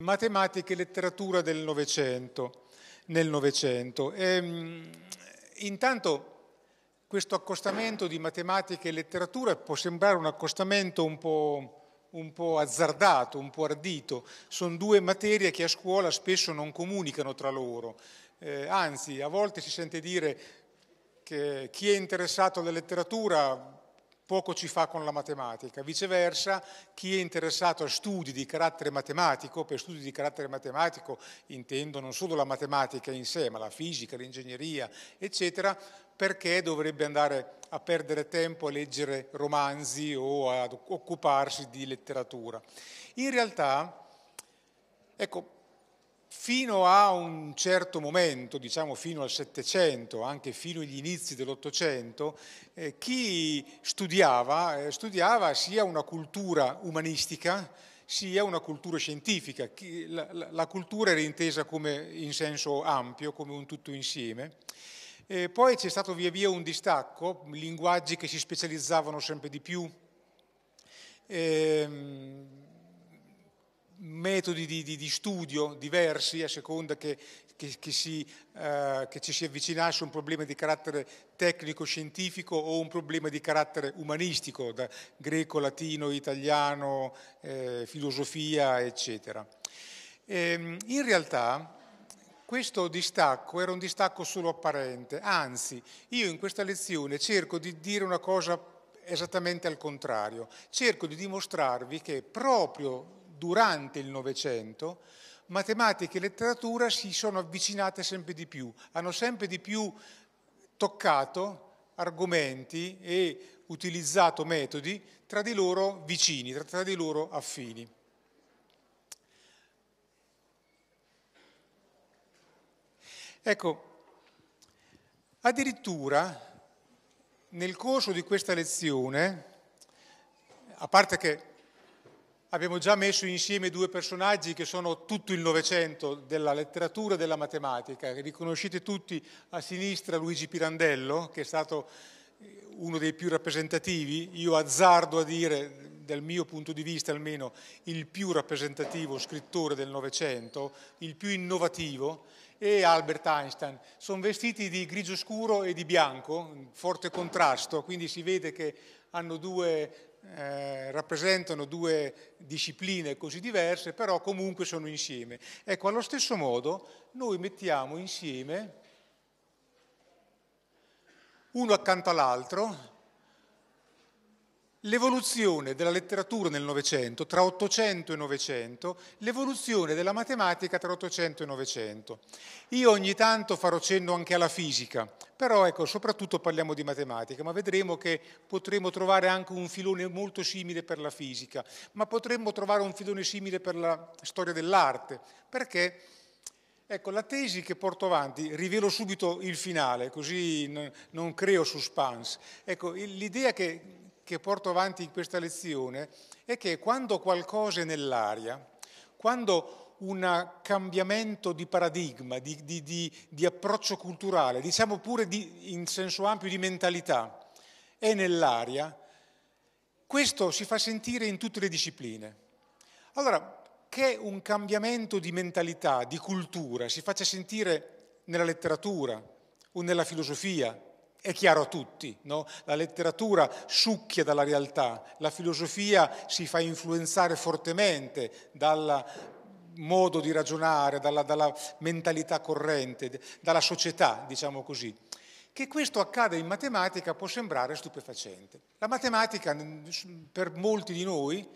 matematica e letteratura del Novecento. Nel Novecento. Ehm, intanto questo accostamento di matematica e letteratura può sembrare un accostamento un po', un po azzardato, un po' ardito. Sono due materie che a scuola spesso non comunicano tra loro. Eh, anzi, a volte si sente dire che chi è interessato alla letteratura poco ci fa con la matematica. Viceversa, chi è interessato a studi di carattere matematico, per studi di carattere matematico intendo non solo la matematica in sé, ma la fisica, l'ingegneria, eccetera, perché dovrebbe andare a perdere tempo a leggere romanzi o ad occuparsi di letteratura. In realtà, ecco, fino a un certo momento, diciamo fino al Settecento, anche fino agli inizi dell'Ottocento, eh, chi studiava, eh, studiava sia una cultura umanistica, sia una cultura scientifica. La, cultura era intesa come, in senso ampio, come un tutto insieme. E poi c'è stato via via un distacco, linguaggi che si specializzavano sempre di più. Ehm, metodi di, di, di, studio diversi a seconda che, che, che, si, eh, che, ci si avvicinasse a un problema di carattere tecnico-scientifico o un problema di carattere umanistico, da greco, latino, italiano, eh, filosofia, eccetera. E, ehm, in realtà questo distacco era un distacco solo apparente, anzi io in questa lezione cerco di dire una cosa esattamente al contrario, cerco di dimostrarvi che proprio durante il Novecento, matematica e letteratura si sono avvicinate sempre di più, hanno sempre di più toccato argomenti e utilizzato metodi tra di loro vicini, tra di loro affini. Ecco, addirittura nel corso di questa lezione, a parte che Abbiamo già messo insieme due personaggi che sono tutto il Novecento della letteratura e della matematica. Riconoscete tutti a sinistra Luigi Pirandello, che è stato eh, uno dei più rappresentativi, io azzardo a dire, dal mio punto di vista almeno, il più rappresentativo scrittore del Novecento, il più innovativo, e Albert Einstein. Sono vestiti di grigio scuro e di bianco, forte contrasto, quindi si vede che hanno due eh, rappresentano due discipline così diverse, però comunque sono insieme. Ecco, allo stesso modo noi mettiamo insieme uno accanto all'altro l'evoluzione della letteratura nel Novecento, tra 800 e 900, l'evoluzione della matematica tra 800 e 900. Io ogni tanto farò cenno anche alla fisica, però ecco, soprattutto parliamo di matematica, ma vedremo che potremo trovare anche un filone molto simile per la fisica, ma potremmo trovare un filone simile per la storia dell'arte, perché... Ecco, la tesi che porto avanti, rivelo subito il finale, così non creo suspense. Ecco, l'idea che che porto avanti in questa lezione è che quando qualcosa è nell'aria, quando un cambiamento di paradigma, di, di, di, di approccio culturale, diciamo pure in senso ampio di mentalità, è nell'aria, questo si fa sentire in tutte le discipline. Allora, che un cambiamento di mentalità, di cultura, si faccia sentire nella letteratura o nella filosofia è chiaro a tutti, no? la letteratura succhia dalla realtà, la filosofia si fa influenzare fortemente dal modo di ragionare, dalla, dalla mentalità corrente, dalla società, diciamo così. Che questo accada in matematica può sembrare stupefacente. La matematica per molti di noi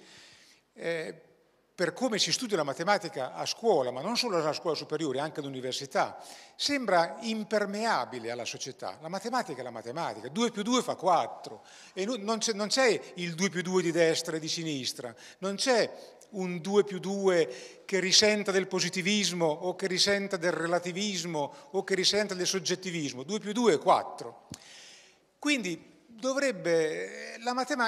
eh, per come si studia la matematica a scuola, ma non solo alla scuola superiore, anche all'università, sembra impermeabile alla società. La matematica è la matematica, 2 più 2 fa 4, e non c'è, non c'è il 2 più 2 di destra e di sinistra, non c'è un 2 più 2 che risenta del positivismo o che risenta del relativismo o che risenta del soggettivismo, 2 più 2 è 4. Quindi dovrebbe,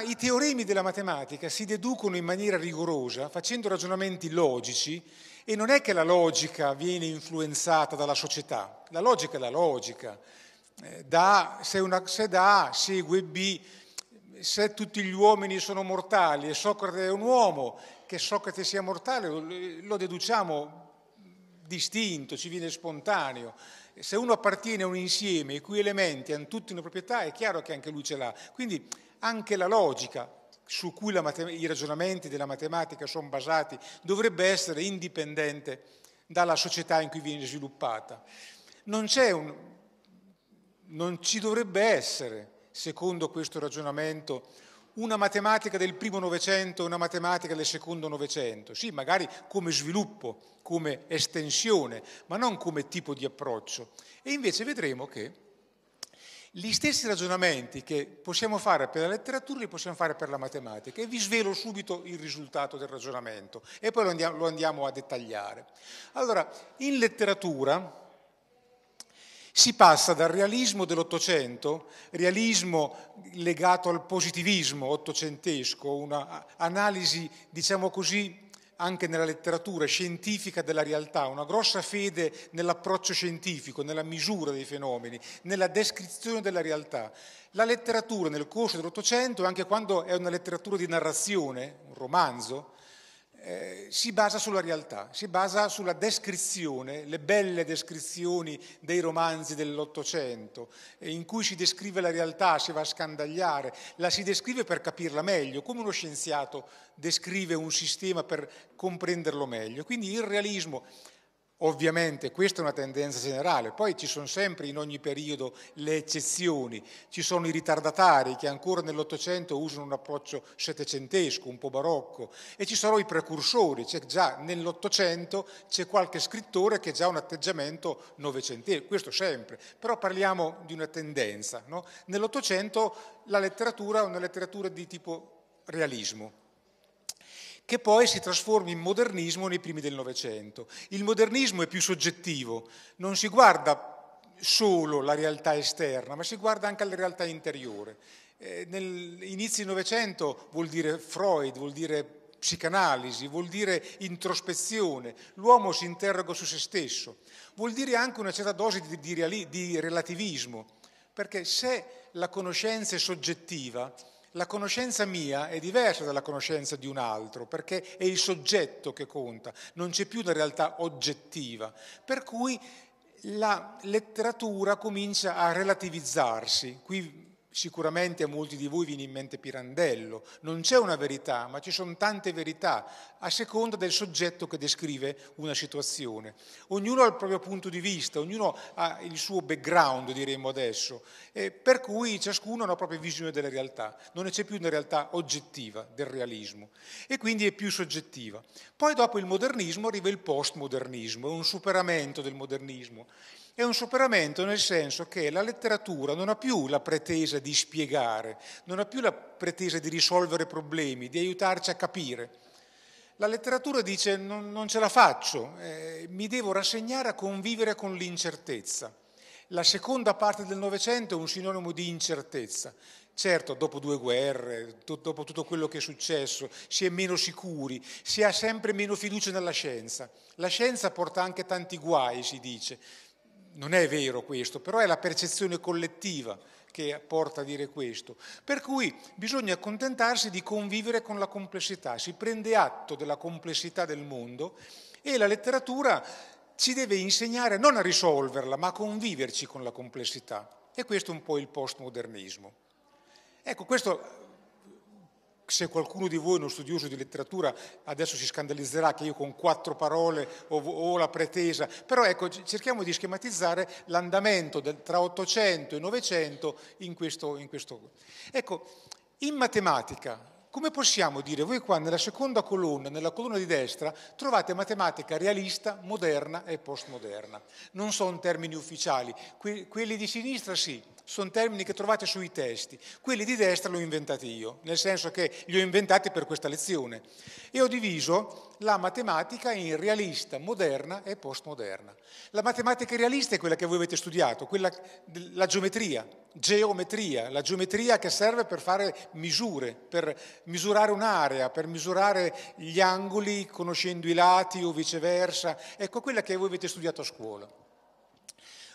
i teoremi della matematica si deducono in maniera rigorosa facendo ragionamenti logici e non è che la logica viene influenzata dalla società, la logica è la logica, eh, da, se, una, se da A segue B, se tutti gli uomini sono mortali e Socrate è un uomo, che Socrate sia mortale lo deduciamo distinto, ci viene spontaneo se uno appartiene a un insieme i cui elementi hanno tutti una proprietà, è chiaro che anche lui ce l'ha. Quindi anche la logica su cui i ragionamenti della matematica sono basati dovrebbe essere indipendente dalla società in cui viene sviluppata. Non, un, non ci dovrebbe essere, secondo questo ragionamento, una matematica del primo Novecento e una matematica del secondo Novecento, sì, magari come sviluppo, come estensione, ma non come tipo di approccio. E invece vedremo che gli stessi ragionamenti che possiamo fare per la letteratura li possiamo fare per la matematica e vi svelo subito il risultato del ragionamento e poi lo andiamo, lo andiamo a dettagliare. Allora, in letteratura si passa dal realismo dell'Ottocento, realismo legato al positivismo ottocentesco, una analisi, diciamo così, anche nella letteratura scientifica della realtà, una grossa fede nell'approccio scientifico, nella misura dei fenomeni, nella descrizione della realtà. La letteratura nel corso dell'Ottocento, anche quando è una letteratura di narrazione, un romanzo, eh, si basa sulla realtà, si basa sulla descrizione, le belle descrizioni dei romanzi dell'Ottocento, eh, in cui si descrive la realtà, si va a scandagliare, la si descrive per capirla meglio, come uno scienziato descrive un sistema per comprenderlo meglio. Quindi il realismo Ovviamente questa è una tendenza generale, poi ci sono sempre in ogni periodo le eccezioni, ci sono i ritardatari che ancora nell'Ottocento usano un approccio settecentesco, un po' barocco, e ci sono i precursori, c'è già nell'Ottocento c'è qualche scrittore che ha già un atteggiamento novecentesco, questo sempre, però parliamo di una tendenza. No? Nell'Ottocento la letteratura è una letteratura di tipo realismo, che poi si trasforma in modernismo nei primi del Novecento. Il modernismo è più soggettivo, non si guarda solo la realtà esterna, ma si guarda anche alla realtà interiore. Eh, Nell'inizio del Novecento vuol dire Freud, vuol dire psicanalisi, vuol dire introspezione, l'uomo si interroga su se stesso, vuol dire anche una certa dose di, di, di relativismo, perché se la conoscenza è soggettiva, la conoscenza mia è diversa dalla conoscenza di un altro, perché è il soggetto che conta, non c'è più una realtà oggettiva, per cui la letteratura comincia a relativizzarsi. Qui Sicuramente a molti di voi viene in mente Pirandello. Non c'è una verità, ma ci sono tante verità a seconda del soggetto che descrive una situazione. Ognuno ha il proprio punto di vista, ognuno ha il suo background, diremmo adesso, per cui ciascuno ha una propria visione della realtà. Non c'è più una realtà oggettiva del realismo e quindi è più soggettiva. Poi dopo il modernismo arriva il postmodernismo, è un superamento del modernismo. È un superamento nel senso che la letteratura non ha più la pretesa di spiegare, non ha più la pretesa di risolvere problemi, di aiutarci a capire. La letteratura dice non, non ce la faccio, eh, mi devo rassegnare a convivere con l'incertezza. La seconda parte del Novecento è un sinonimo di incertezza. Certo, dopo due guerre, to, dopo tutto quello che è successo, si è meno sicuri, si ha sempre meno fiducia nella scienza. La scienza porta anche tanti guai, si dice non è vero questo, però è la percezione collettiva che porta a dire questo. Per cui bisogna accontentarsi di convivere con la complessità, si prende atto della complessità del mondo e la letteratura ci deve insegnare non a risolverla, ma a conviverci con la complessità. E questo è un po' il postmodernismo. Ecco, questo se qualcuno di voi, uno studioso di letteratura, adesso si scandalizzerà che io con quattro parole ho, ho la pretesa, però ecco, cerchiamo di schematizzare l'andamento del, tra 800 e 900 in questo, in questo. Ecco, in matematica, come possiamo dire, voi qua nella seconda colonna, nella colonna di destra, trovate matematica realista, moderna e postmoderna. Non sono termini ufficiali, que- quelli di sinistra sì sono termini che trovate sui testi, quelli di destra li ho inventati io, nel senso che li ho inventati per questa lezione. E ho diviso la matematica in realista, moderna e postmoderna. La matematica realista è quella che voi avete studiato, quella della geometria, geometria, la geometria che serve per fare misure, per misurare un'area, per misurare gli angoli conoscendo i lati o viceversa. Ecco quella che voi avete studiato a scuola.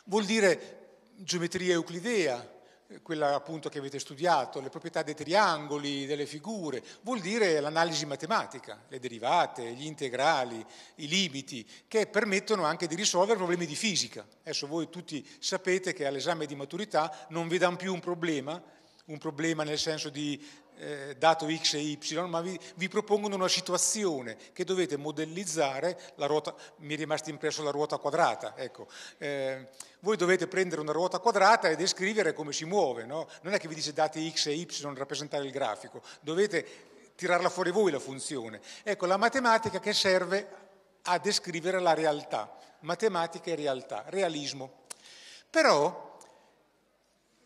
Vuol dire geometria euclidea, eh, quella appunto che avete studiato, le proprietà dei triangoli, delle figure, vuol dire l'analisi matematica, le derivate, gli integrali, i limiti, che permettono anche di risolvere problemi di fisica. Adesso voi tutti sapete che all'esame di maturità non vi danno più un problema, un problema nel senso di eh, dato x e y, ma vi, vi, propongono una situazione che dovete modellizzare, la ruota, mi è rimasta impressa la ruota quadrata, ecco. eh, voi dovete prendere una ruota quadrata e descrivere come si muove, no? non è che vi dice date x e y, rappresentare il grafico, dovete tirarla fuori voi la funzione. Ecco, la matematica che serve a descrivere la realtà, matematica e realtà, realismo. Però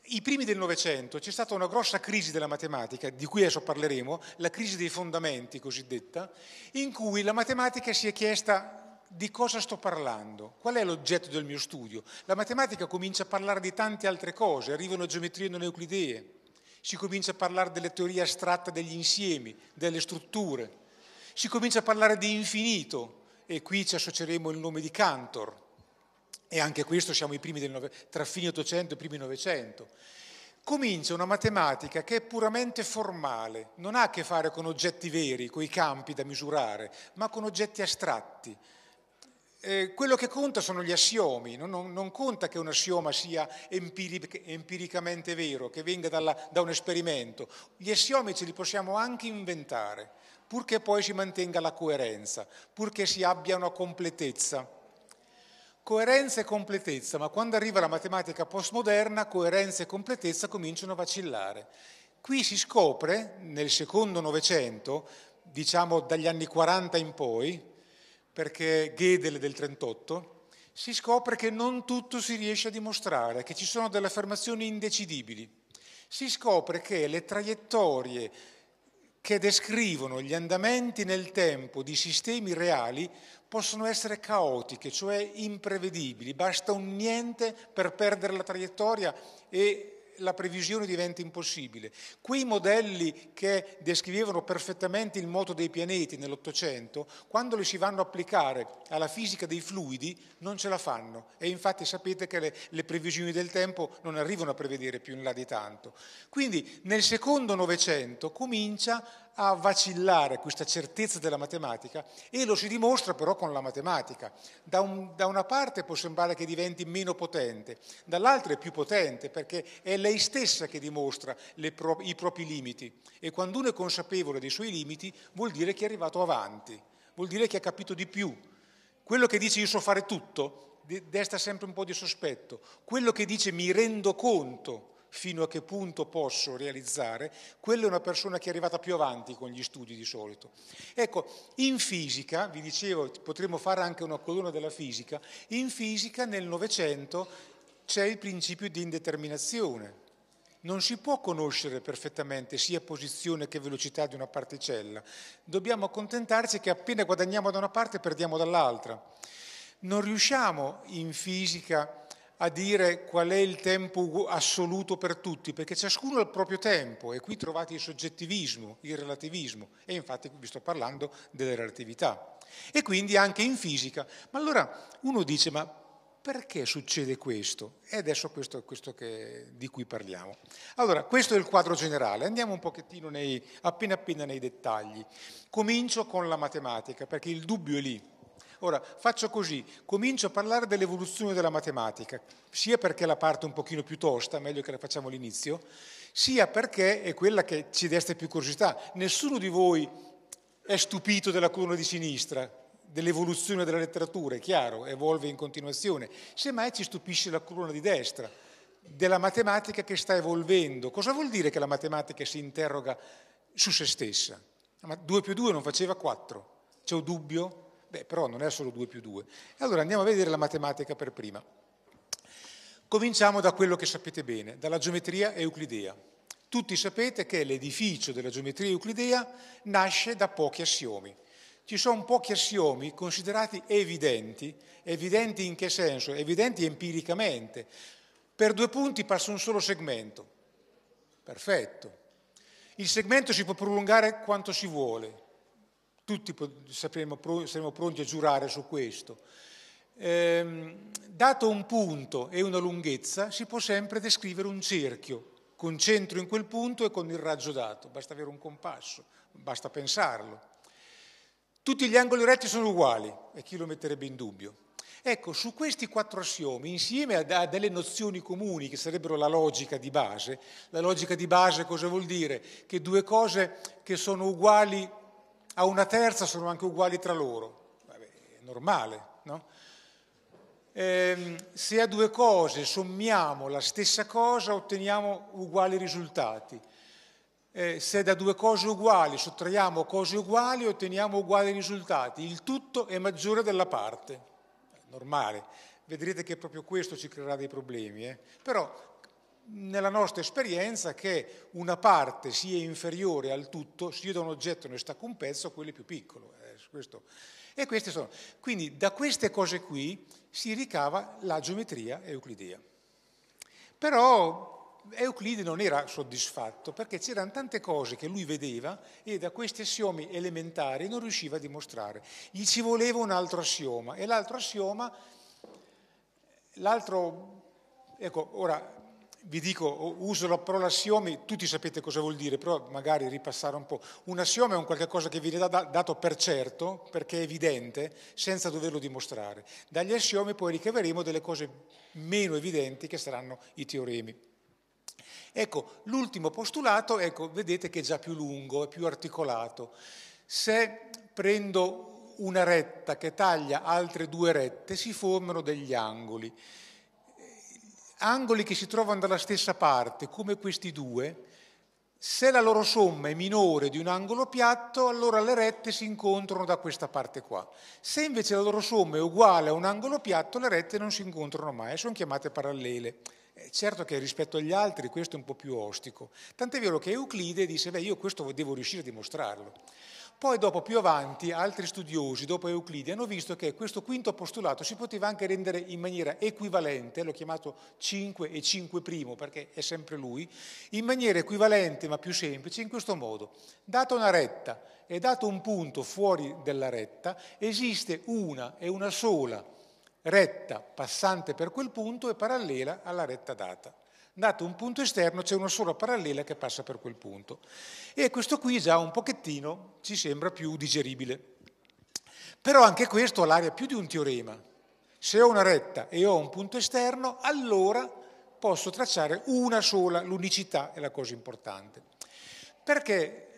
i primi del Novecento c'è stata una grossa crisi della matematica, di cui adesso parleremo, la crisi dei fondamenti cosiddetta, in cui la matematica si è chiesta di cosa sto parlando, qual è l'oggetto del mio studio. La matematica comincia a parlare di tante altre cose, arrivano geometrie non euclidee, si comincia a parlare delle teorie astratte degli insiemi, delle strutture, si comincia a parlare di infinito, e qui ci associeremo il nome di Cantor, e anche questo siamo i primi del nove, tra fine 800 e primi 900. Comincia una matematica che è puramente formale, non ha a che fare con oggetti veri, con i campi da misurare, ma con oggetti astratti. Eh, quello che conta sono gli assiomi, non, non, non conta che un assioma sia empiric, empiricamente vero, che venga dalla, da un esperimento. Gli assiomi ce li possiamo anche inventare, purché poi si mantenga la coerenza, purché si abbia una completezza coerenza e completezza, ma quando arriva la matematica postmoderna, coerenza e completezza cominciano a vacillare. Qui si scopre, nel secondo Novecento, diciamo dagli anni 40 in poi, perché Gödel del 38, si scopre che non tutto si riesce a dimostrare, che ci sono delle affermazioni indecidibili. Si scopre che le traiettorie che descrivono gli andamenti nel tempo di sistemi reali possono essere caotiche, cioè imprevedibili, basta un niente per perdere la traiettoria e la previsione diventa impossibile. Quei modelli che descrivevano perfettamente il moto dei pianeti nell'Ottocento, quando li si vanno a applicare alla fisica dei fluidi, non ce la fanno. E infatti sapete che le, le previsioni del tempo non arrivano a prevedere più in là di tanto. Quindi nel secondo Novecento comincia a vacillare questa certezza della matematica e lo si dimostra però con la matematica. Da, un, da una parte può sembrare che diventi meno potente, dall'altra è più potente perché è lei stessa che dimostra pro, i propri limiti e quando uno è consapevole dei suoi limiti vuol dire che è arrivato avanti, vuol dire che ha capito di più. Quello che dice io so fare tutto desta sempre un po' di sospetto, quello che dice mi rendo conto fino a che punto posso realizzare, quella è una persona che è arrivata più avanti con gli studi di solito. Ecco, in fisica, vi dicevo, potremmo fare anche una colonna della fisica, in fisica nel Novecento c'è il principio di indeterminazione. Non si può conoscere perfettamente sia posizione che velocità di una particella. Dobbiamo accontentarci che appena guadagniamo da una parte perdiamo dall'altra. Non riusciamo in fisica a dire qual è il tempo assoluto per tutti, perché ciascuno ha il proprio tempo e qui trovate il soggettivismo, il relativismo e infatti vi sto parlando della relatività. E quindi anche in fisica. Ma allora uno dice ma perché succede questo? E adesso questo, questo che, di cui parliamo. Allora, questo è il quadro generale, andiamo un pochettino nei, appena appena nei dettagli. Comincio con la matematica, perché il dubbio è lì. Ora, faccio così, comincio a parlare dell'evoluzione della matematica, sia perché è la parte un pochino più tosta, meglio che la facciamo all'inizio, sia perché è quella che ci desta più curiosità. Nessuno di voi è stupito della colonna di sinistra, dell'evoluzione della letteratura, è chiaro, evolve in continuazione. Semmai ci stupisce la colonna di destra, della matematica che sta evolvendo. Cosa vuol dire che la matematica si interroga su se stessa? Ma 2 più 2 non faceva 4? C'è un dubbio? Beh, però non è solo 2 più 2. Allora andiamo a vedere la matematica per prima. Cominciamo da quello che sapete bene, dalla geometria euclidea. Tutti sapete che l'edificio della geometria euclidea nasce da pochi assiomi. Ci sono pochi assiomi considerati evidenti, evidenti in che senso? Evidenti empiricamente. Per due punti passa un solo segmento. Perfetto. Il segmento si può prolungare quanto si vuole, tutti saremo, saremo pronti a giurare su questo. Ehm, dato un punto e una lunghezza, si può sempre descrivere un cerchio con centro in quel punto e con il raggio dato, basta avere un compasso, basta pensarlo. Tutti gli angoli retti sono uguali e chi lo metterebbe in dubbio? Ecco, su questi quattro assiomi, insieme a delle nozioni comuni che sarebbero la logica di base, la logica di base cosa vuol dire? Che due cose che sono uguali a una terza sono anche uguali tra loro. Vabbè, è normale, no? Eh, se a due cose sommiamo la stessa cosa otteniamo uguali risultati. Eh, se da due cose uguali sottraiamo cose uguali otteniamo uguali risultati. Il tutto è maggiore della parte. Normale. Vedrete che proprio questo ci creerà dei problemi. Eh? Però nella nostra esperienza che una parte sia inferiore al tutto, sia da un oggetto ne stacco un pezzo, quello è più piccolo. Eh, e queste sono. Quindi da queste cose qui si ricava la geometria euclidea. Però Euclide non era soddisfatto perché c'erano tante cose che lui vedeva e da questi assiomi elementari non riusciva a dimostrare. Gli ci voleva un altro assioma e l'altro assioma, l'altro, ecco, ora vi dico, uso la parola assiomi, tutti sapete cosa vuol dire, però magari ripassare un po'. Un assiomi è un qualche cosa che viene dato per certo, perché è evidente, senza doverlo dimostrare. Dagli assiomi poi ricaveremo delle cose meno evidenti che saranno i teoremi. Ecco, l'ultimo postulato, ecco, vedete che è già più lungo, è più articolato. Se prendo una retta che taglia altre due rette, si formano degli angoli angoli che si trovano dalla stessa parte, come questi due, se la loro somma è minore di un angolo piatto, allora le rette si incontrano da questa parte qua. Se invece la loro somma è uguale a un angolo piatto, le rette non si incontrano mai, sono chiamate parallele. Eh, certo che rispetto agli altri questo è un po' più ostico, tant'è vero che Euclide disse, beh io questo devo riuscire a dimostrarlo. Poi dopo più avanti altri studiosi, dopo Euclide, hanno visto che questo quinto postulato si poteva anche rendere in maniera equivalente, l'ho chiamato 5 e 5 primo perché è sempre lui, in maniera equivalente ma più semplice in questo modo. Data una retta e dato un punto fuori della retta, esiste una e una sola retta passante per quel punto e parallela alla retta data dato un punto esterno c'è una sola parallela che passa per quel punto. E questo qui già un pochettino ci sembra più digeribile. Però anche questo ha l'aria più di un teorema. Se ho una retta e ho un punto esterno, allora posso tracciare una sola, l'unicità è la cosa importante. Perché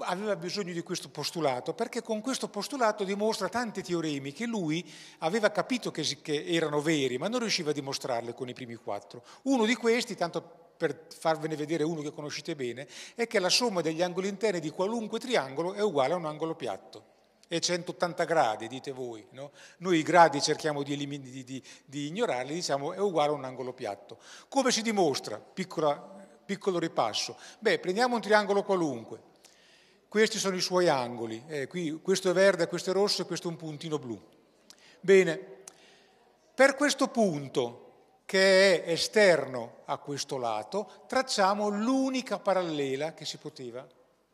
aveva bisogno di questo postulato perché con questo postulato dimostra tanti teoremi che lui aveva capito che, erano veri ma non riusciva a dimostrarli con i primi quattro. Uno di questi, tanto per farvene vedere uno che conoscete bene, è che la somma degli angoli interni di qualunque triangolo è uguale a un angolo piatto. È 180 gradi, dite voi. No? Noi i gradi cerchiamo di, elimin- di, di, di ignorarli, diciamo è uguale a un angolo piatto. Come si dimostra? Piccola, piccolo ripasso. Beh, prendiamo un triangolo qualunque questi sono i suoi angoli, eh, qui, questo è verde, questo è rosso e questo è un puntino blu. Bene, per questo punto che è esterno a questo lato, tracciamo l'unica parallela che si poteva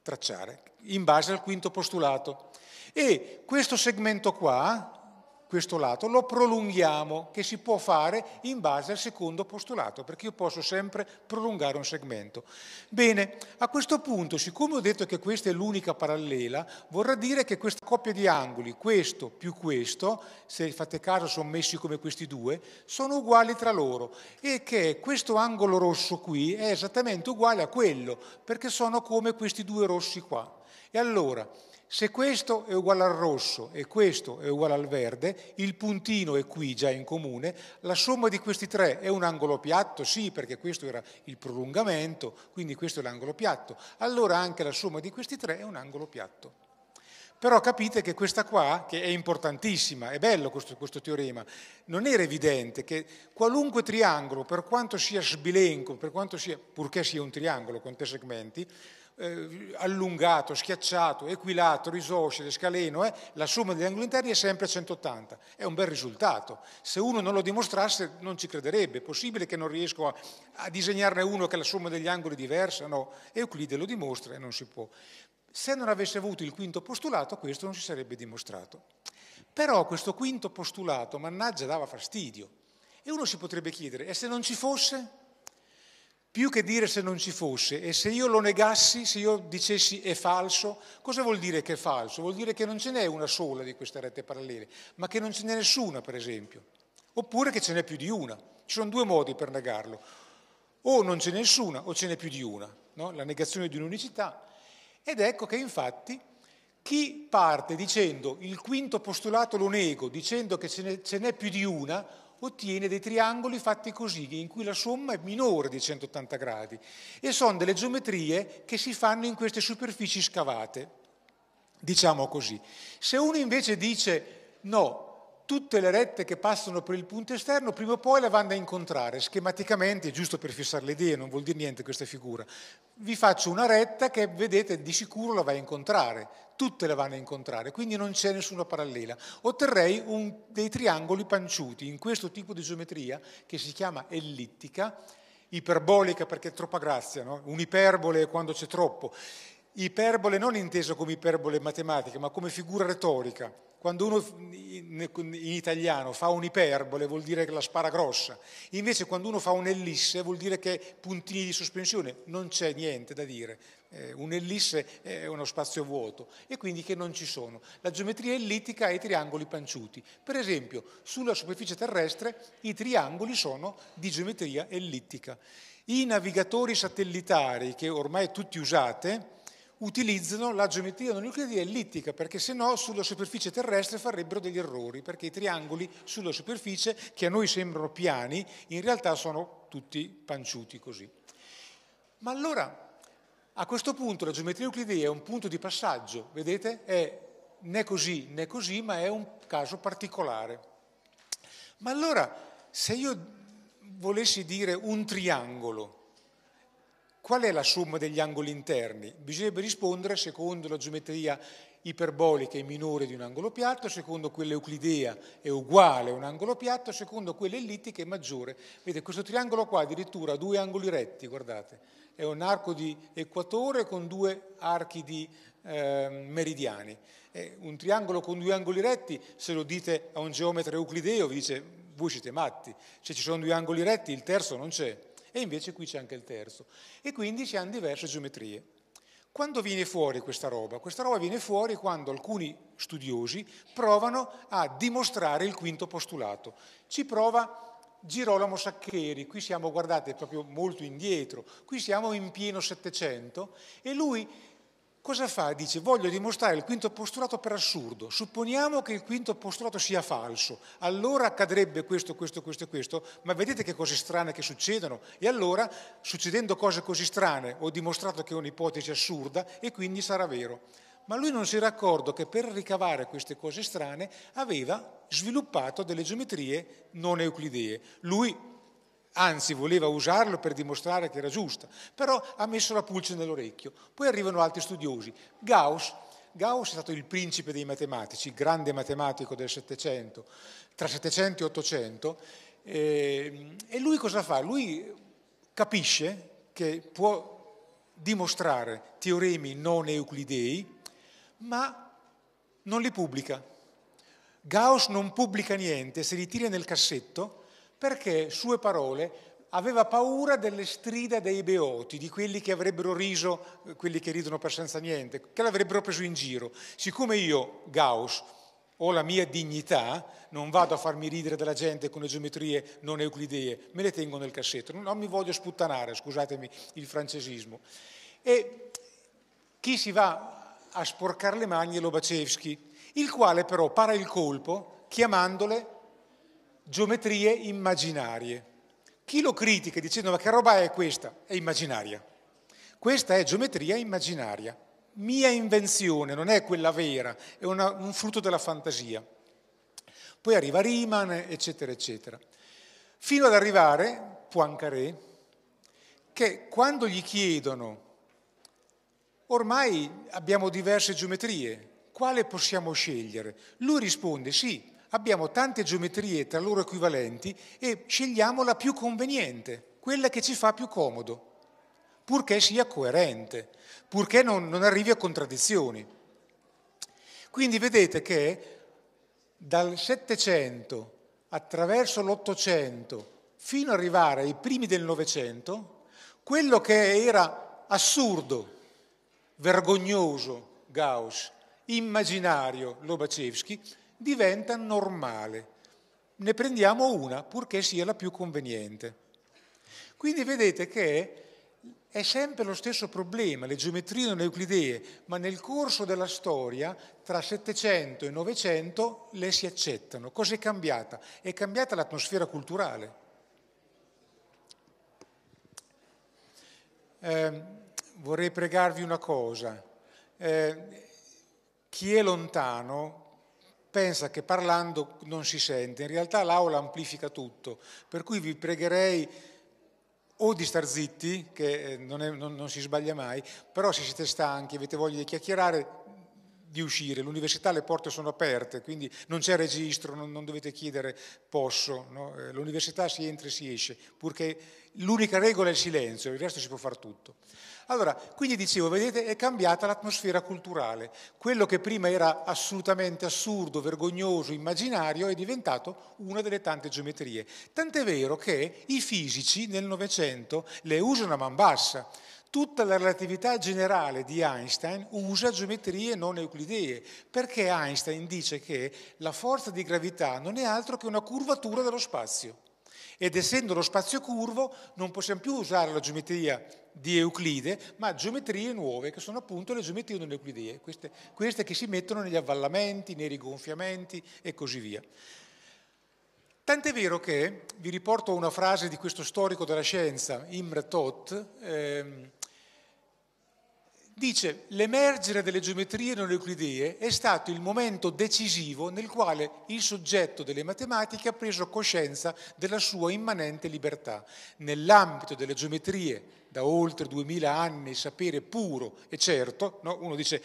tracciare in base al quinto postulato. E questo segmento qua, questo lato, lo prolunghiamo, che si può fare in base al secondo postulato, perché io posso sempre prolungare un segmento. Bene, a questo punto, siccome ho detto che questa è l'unica parallela, vorrà dire che questa coppia di angoli, questo più questo, se fate caso sono messi come questi due, sono uguali tra loro e che questo angolo rosso qui è esattamente uguale a quello, perché sono come questi due rossi qua. E allora, se questo è uguale al rosso e questo è uguale al verde, il puntino è qui già in comune, la somma di questi tre è un angolo piatto, sì perché questo era il prolungamento, quindi questo è l'angolo piatto, allora anche la somma di questi tre è un angolo piatto. Però capite che questa qua, che è importantissima, è bello questo, questo teorema, non era evidente che qualunque triangolo, per quanto sia sbilenco, per quanto sia, purché sia un triangolo con tre segmenti, eh, allungato, schiacciato, equilato, risoscele, scaleno, eh, la somma degli angoli interni è sempre 180. È un bel risultato. Se uno non lo dimostrasse non ci crederebbe. È possibile che non riesco a, a disegnarne uno che la somma degli angoli è diversa? No, Euclide lo dimostra e non si può. Se non avesse avuto il quinto postulato questo non si sarebbe dimostrato. Però questo quinto postulato, mannaggia, dava fastidio. E uno si potrebbe chiedere, e se non ci fosse? Più che dire se non ci fosse e se io lo negassi, se io dicessi è falso, cosa vuol dire che è falso? Vuol dire che non ce n'è una sola di queste rette parallele, ma che non ce n'è nessuna, per esempio. Oppure che ce n'è più di una. Ci sono due modi per negarlo. O non ce n'è nessuna o ce n'è più di una. No? La negazione di un'unicità. Ed ecco che infatti chi parte dicendo il quinto postulato lo nego, dicendo che ce n'è più di una, ottiene dei triangoli fatti così, in cui la somma è minore di 180 gradi, e sono delle geometrie che si fanno in queste superfici scavate, diciamo così. Se uno invece dice no, tutte le rette che passano per il punto esterno prima o poi le vanno a incontrare, schematicamente, è giusto per fissare le idee, non vuol dire niente questa figura. Vi faccio una retta che vedete di sicuro la va a incontrare, tutte le vanno a incontrare, quindi non c'è nessuna parallela. Otterrei un, dei triangoli panciuti in questo tipo di geometria che si chiama ellittica, iperbolica perché è troppa grazia, no? un'iperbole è quando c'è troppo, iperbole non intesa come iperbole matematica, ma come figura retorica quando uno in italiano fa un'iperbole vuol dire che la spara grossa, invece quando uno fa un'ellisse vuol dire che puntini di sospensione, non c'è niente da dire, eh, un'ellisse è uno spazio vuoto e quindi che non ci sono. La geometria ellittica ha i triangoli panciuti, per esempio sulla superficie terrestre i triangoli sono di geometria ellittica. I navigatori satellitari che ormai tutti usate, utilizzano la geometria non euclidea ellittica, perché se no sulla superficie terrestre farebbero degli errori, perché i triangoli sulla superficie, che a noi sembrano piani, in realtà sono tutti panciuti così. Ma allora, a questo punto la geometria euclidea è un punto di passaggio, vedete? È né così né così, ma è un caso particolare. Ma allora, se io volessi dire un triangolo, Qual è la somma degli angoli interni? Bisognerebbe rispondere secondo la geometria iperbolica è minore di un angolo piatto, secondo quella euclidea è uguale a un angolo piatto, secondo quella ellittica è maggiore. Vedete, questo triangolo qua addirittura ha due angoli retti, guardate, è un arco di equatore con due archi di eh, meridiani. È un triangolo con due angoli retti, se lo dite a un geometra euclideo, vi dice voi siete matti, se ci sono due angoli retti il terzo non c'è e invece qui c'è anche il terzo. E quindi si hanno diverse geometrie. Quando viene fuori questa roba? Questa roba viene fuori quando alcuni studiosi provano a dimostrare il quinto postulato. Ci prova Girolamo Saccheri, qui siamo, guardate, proprio molto indietro, qui siamo in pieno Settecento e lui cosa fa? Dice voglio dimostrare il quinto postulato per assurdo, supponiamo che il quinto postulato sia falso, allora accadrebbe questo, questo, questo e questo, ma vedete che cose strane che succedono e allora succedendo cose così strane ho dimostrato che è un'ipotesi assurda e quindi sarà vero. Ma lui non si era accorto che per ricavare queste cose strane aveva sviluppato delle geometrie non euclidee. Lui anzi voleva usarlo per dimostrare che era giusta, però ha messo la pulce nell'orecchio. Poi arrivano altri studiosi. Gauss, Gauss è stato il principe dei matematici, il grande matematico del Settecento, tra Settecento e Ottocento, ehm, e lui cosa fa? Lui capisce che può dimostrare teoremi non euclidei, ma non li pubblica. Gauss non pubblica niente, se li tira nel cassetto perché, sue parole, aveva paura delle strida dei beoti, di quelli che avrebbero riso, eh, quelli che ridono per senza niente, che l'avrebbero preso in giro. Siccome io, Gauss, ho la mia dignità, non vado a farmi ridere della gente con le geometrie non euclidee, me le tengo nel cassetto, non mi voglio sputtanare, scusatemi il francesismo. E chi si va a sporcare le mani è Lobachevsky, il quale però para il colpo chiamandole geometrie immaginarie. Chi lo critica dicendo ma che roba è questa? È immaginaria. Questa è geometria immaginaria, mia invenzione, non è quella vera, è una, un frutto della fantasia. Poi arriva Riemann, eccetera, eccetera. Fino ad arrivare Poincaré, che quando gli chiedono, ormai abbiamo diverse geometrie, quale possiamo scegliere? Lui risponde sì, abbiamo tante geometrie tra loro equivalenti e scegliamo la più conveniente, quella che ci fa più comodo, purché sia coerente, purché non, non arrivi a contraddizioni. Quindi vedete che dal Settecento attraverso l'Ottocento fino ad arrivare ai primi del Novecento, quello che era assurdo, vergognoso Gauss, immaginario Lobachevsky, diventa normale. Ne prendiamo una, purché sia la più conveniente. Quindi vedete che è sempre lo stesso problema, le geometrie non euclidee, ma nel corso della storia, tra 700 e 900, le si accettano. Cosa è cambiata? È cambiata l'atmosfera culturale. Eh, vorrei pregarvi una cosa. Eh, chi è lontano pensa che parlando non si sente, in realtà l'aula amplifica tutto, per cui vi pregherei o di star zitti, che eh, non, è, non, non si sbaglia mai, però se siete stanchi, avete voglia di chiacchierare, di uscire, l'università le porte sono aperte, quindi non c'è registro, non, non dovete chiedere posso, no? Eh, l'università si entra e si esce, purché l'unica regola è il silenzio, il resto si può fare tutto. Allora, quindi dicevo, vedete, è cambiata l'atmosfera culturale. Quello che prima era assolutamente assurdo, vergognoso, immaginario, è diventato una delle tante geometrie. Tant'è vero che i fisici nel Novecento le usano a man bassa. Tutta la relatività generale di Einstein usa geometrie non euclidee, perché Einstein dice che la forza di gravità non è altro che una curvatura dello spazio ed essendo lo spazio curvo non possiamo più usare la geometria di Euclide, ma geometrie nuove, che sono appunto le geometrie non euclidee, queste, queste che si mettono negli avvallamenti, nei rigonfiamenti e così via. Tant'è vero che, vi riporto una frase di questo storico della scienza, Imre Toth, ehm, dice l'emergere delle geometrie non euclidee è stato il momento decisivo nel quale il soggetto delle matematiche ha preso coscienza della sua immanente libertà. Nell'ambito delle geometrie, da oltre duemila anni, sapere puro e certo, no? uno dice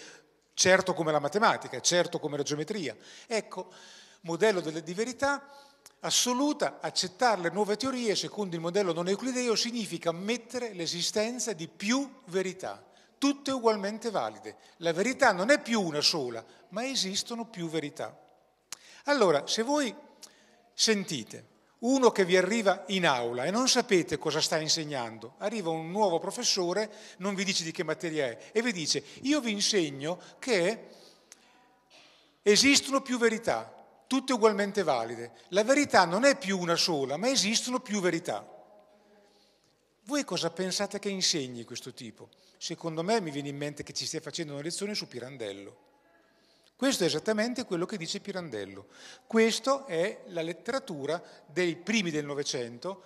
certo come la matematica, certo come la geometria, ecco, modello delle, di verità assoluta, accettare le nuove teorie secondo il modello non euclideo significa ammettere l'esistenza di più verità tutte ugualmente valide. La verità non è più una sola, ma esistono più verità. Allora, se voi sentite uno che vi arriva in aula e non sapete cosa sta insegnando, arriva un nuovo professore, non vi dice di che materia è e vi dice io vi insegno che esistono più verità, tutte ugualmente valide. La verità non è più una sola, ma esistono più verità. Voi cosa pensate che insegni questo tipo? Secondo me mi viene in mente che ci stia facendo una lezione su Pirandello. Questo è esattamente quello che dice Pirandello. Questa è la letteratura dei primi del Novecento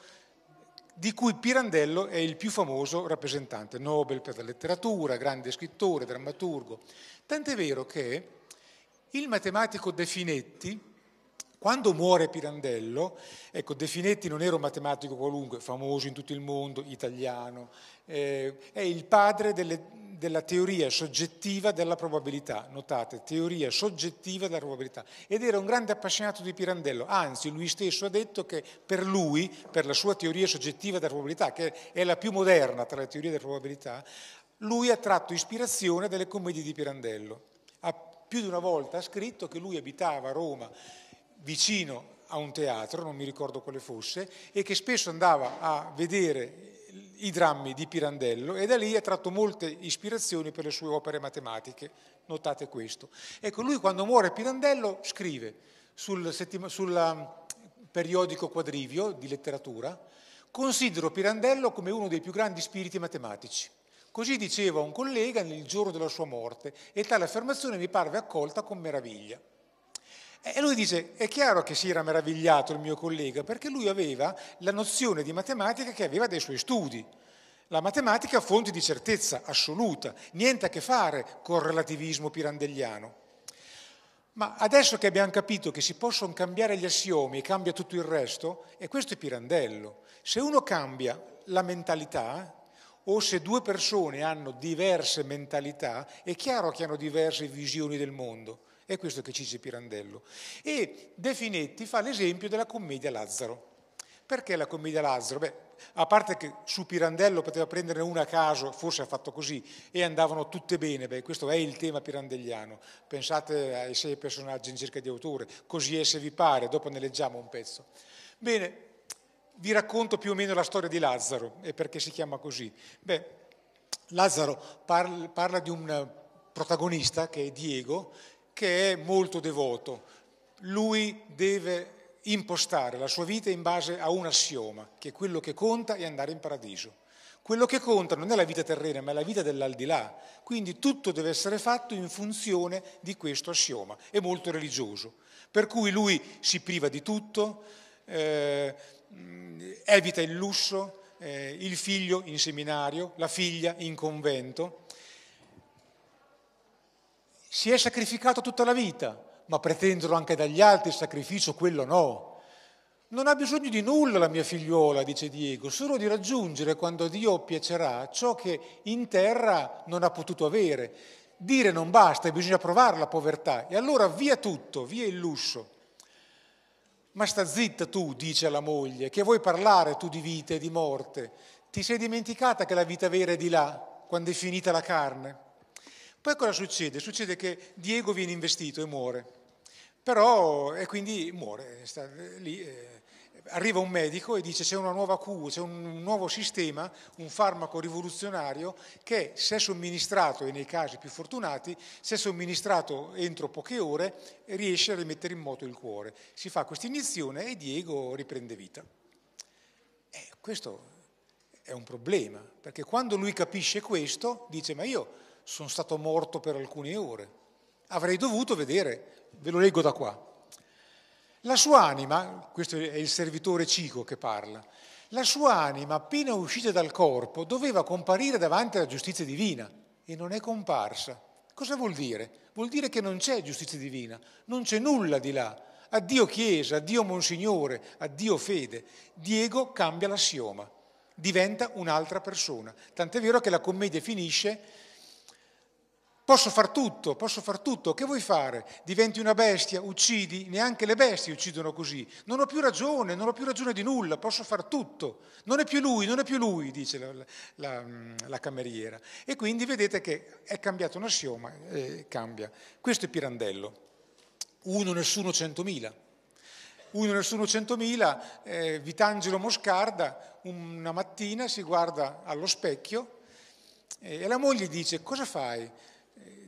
di cui Pirandello è il più famoso rappresentante, Nobel per la letteratura, grande scrittore, drammaturgo. Tant'è vero che il matematico De Finetti, quando muore Pirandello, ecco, De Finetti non era un matematico qualunque, famoso in tutto il mondo, italiano, eh, è il padre delle, della teoria soggettiva della probabilità, notate, teoria soggettiva della probabilità, ed era un grande appassionato di Pirandello, anzi lui stesso ha detto che per lui, per la sua teoria soggettiva della probabilità, che è la più moderna tra le teorie della probabilità, lui ha tratto ispirazione dalle commedie di Pirandello. Ha più di una volta ha scritto che lui abitava a Roma vicino a un teatro, non mi ricordo quale fosse, e che spesso andava a vedere i drammi di Pirandello e da lì ha tratto molte ispirazioni per le sue opere matematiche, notate questo. Ecco, lui quando muore Pirandello scrive sul, settima, sulla, um, periodico quadrivio di letteratura, considero Pirandello come uno dei più grandi spiriti matematici. Così diceva un collega nel giorno della sua morte e tale affermazione mi parve accolta con meraviglia. E lui dice, è chiaro che si era meravigliato il mio collega, perché lui aveva la nozione di matematica che aveva dai suoi studi. La matematica è fonte di certezza assoluta, niente a che fare col relativismo pirandelliano. Ma adesso che abbiamo capito che si possono cambiare gli assiomi e cambia tutto il resto, e questo è Pirandello, se uno cambia la mentalità o se due persone hanno diverse mentalità, è chiaro che hanno diverse visioni del mondo. È questo che ci dice Pirandello. E De Finetti fa l'esempio della commedia Lazzaro. Perché la commedia Lazzaro? Beh, a parte che su Pirandello poteva prenderne una a caso, forse ha fatto così, e andavano tutte bene, beh, questo è il tema pirandelliano. Pensate ai sei personaggi in cerca di autore, così è se vi pare, dopo ne leggiamo un pezzo. Bene, vi racconto più o meno la storia di Lazzaro e perché si chiama così. Beh, Lazzaro parla di un protagonista che è Diego, che è molto devoto. Lui deve impostare la sua vita in base a un assioma, che è quello che conta è andare in paradiso. Quello che conta non è la vita terrena, ma è la vita dell'aldilà. Quindi tutto deve essere fatto in funzione di questo assioma. È molto religioso. Per cui lui si priva di tutto, eh, evita il lusso, eh, il figlio in seminario, la figlia in convento si è sacrificato tutta la vita, ma pretendono anche dagli altri il sacrificio, quello no. Non ha bisogno di nulla la mia figliuola, dice Diego, solo di raggiungere quando Dio piacerà ciò che in terra non ha potuto avere. Dire non basta, bisogna provare la povertà. E allora via tutto, via il lusso. Ma sta zitta tu, dice alla moglie, che vuoi parlare tu di vita e di morte. Ti sei dimenticata che la vita vera è di là, quando è finita la carne. Poi cosa succede? Succede che Diego viene investito e muore, però, e quindi muore, sta lì. Eh, arriva un medico e dice c'è una nuova cura, c'è un nuovo sistema, un farmaco rivoluzionario che se somministrato, e nei casi più fortunati, se somministrato entro poche ore riesce a rimettere in moto il cuore. Si fa questa iniezione e Diego riprende vita. Eh, questo è un problema, perché quando lui capisce questo dice ma io sono stato morto per alcune ore. Avrei dovuto vedere, ve lo leggo da qua. La sua anima, questo è il servitore Cico che parla, la sua anima appena uscita dal corpo doveva comparire davanti alla giustizia divina e non è comparsa. Cosa vuol dire? Vuol dire che non c'è giustizia divina, non c'è nulla di là. Addio Chiesa, addio Monsignore, addio fede. Diego cambia l'assioma, diventa un'altra persona. Tant'è vero che la commedia finisce Posso far tutto, posso far tutto, che vuoi fare? Diventi una bestia, uccidi, neanche le bestie uccidono così. Non ho più ragione, non ho più ragione di nulla, posso far tutto. Non è più lui, non è più lui, dice la, la, la mm, cameriera. E quindi vedete che è cambiato un assioma, eh, cambia. Questo è Pirandello. Uno, nessuno, centomila. Uno, nessuno, centomila, eh, Vitangelo Moscarda una mattina si guarda allo specchio eh, e la moglie dice cosa fai?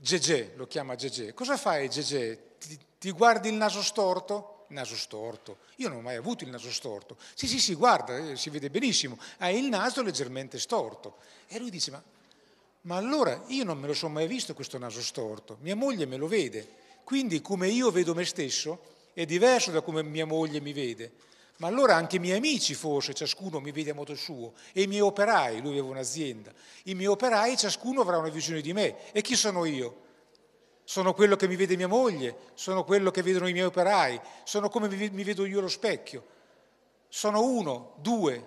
Gegè, lo chiama Gegè. Cosa fai Gegè? Ti, ti guardi il naso storto? Naso storto. Io non ho mai avuto il naso storto. Sì, sì, sì, guarda, eh, si vede benissimo. Hai il naso leggermente storto. E lui dice, ma, ma allora io non me lo sono mai visto questo naso storto. Mia moglie me lo vede. Quindi come io vedo me stesso è diverso da come mia moglie mi vede ma allora anche i miei amici forse, ciascuno mi vede a modo suo, e i miei operai, lui aveva un'azienda, i miei operai, ciascuno avrà una visione di me. E chi sono io? Sono quello che mi vede mia moglie, sono quello che vedono i miei operai, sono come mi vedo io allo specchio. Sono uno, due,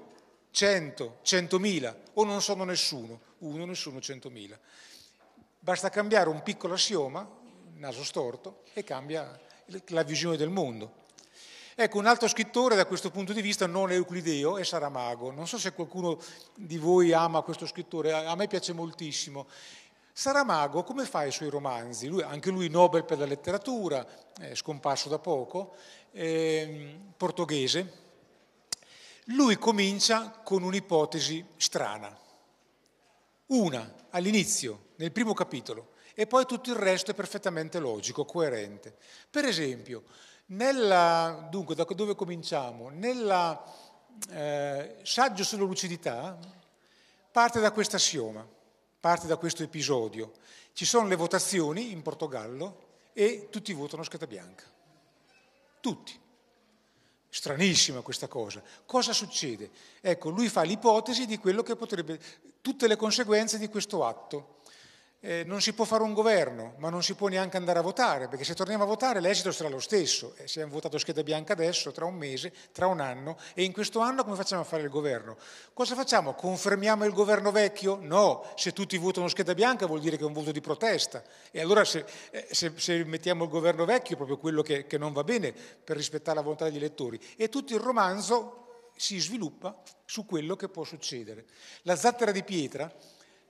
cento, centomila, o non sono nessuno, uno, nessuno, centomila. Basta cambiare un piccolo assioma, naso storto, e cambia la visione del mondo. Ecco, un altro scrittore da questo punto di vista non è euclideo è Saramago. Non so se qualcuno di voi ama questo scrittore, a me piace moltissimo. Saramago come fa i suoi romanzi? Lui, anche lui Nobel per la letteratura, eh, scomparso da poco, eh, portoghese. Lui comincia con un'ipotesi strana, una all'inizio, nel primo capitolo, e poi tutto il resto è perfettamente logico, coerente. Per esempio, nella, dunque, da dove cominciamo? Nel eh, saggio sulla lucidità parte da questa assioma, parte da questo episodio. Ci sono le votazioni in Portogallo e tutti votano scheda bianca. Tutti. Stranissima questa cosa. Cosa succede? Ecco, lui fa l'ipotesi di quello che potrebbe, tutte le conseguenze di questo atto eh, non si può fare un governo, ma non si può neanche andare a votare, perché se torniamo a votare l'esito sarà lo stesso. Eh, se hanno votato scheda bianca adesso, tra un mese, tra un anno, e in questo anno come facciamo a fare il governo? Cosa facciamo? Confermiamo il governo vecchio? No, se tutti votano scheda bianca vuol dire che è un voto di protesta. E allora se, eh, se, se mettiamo il governo vecchio è proprio quello che, che non va bene per rispettare la volontà degli elettori. E tutto il romanzo si sviluppa su quello che può succedere. La zattera di pietra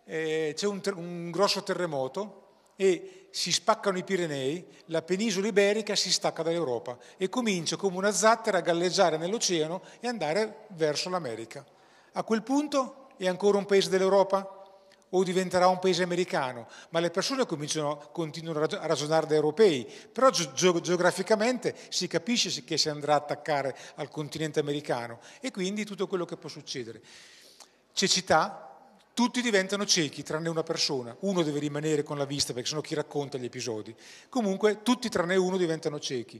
eh, c'è un, un grosso terremoto e si spaccano i Pirenei, la penisola iberica si stacca dall'Europa e comincia come una zattera a galleggiare nell'oceano e andare verso l'America. A quel punto è ancora un paese dell'Europa? o diventerà un paese americano, ma le persone continuano a ragionare da europei, però geograficamente si capisce che si andrà a attaccare al continente americano e quindi tutto quello che può succedere. Cecità, tutti diventano ciechi tranne una persona, uno deve rimanere con la vista perché sono chi racconta gli episodi, comunque tutti tranne uno diventano ciechi.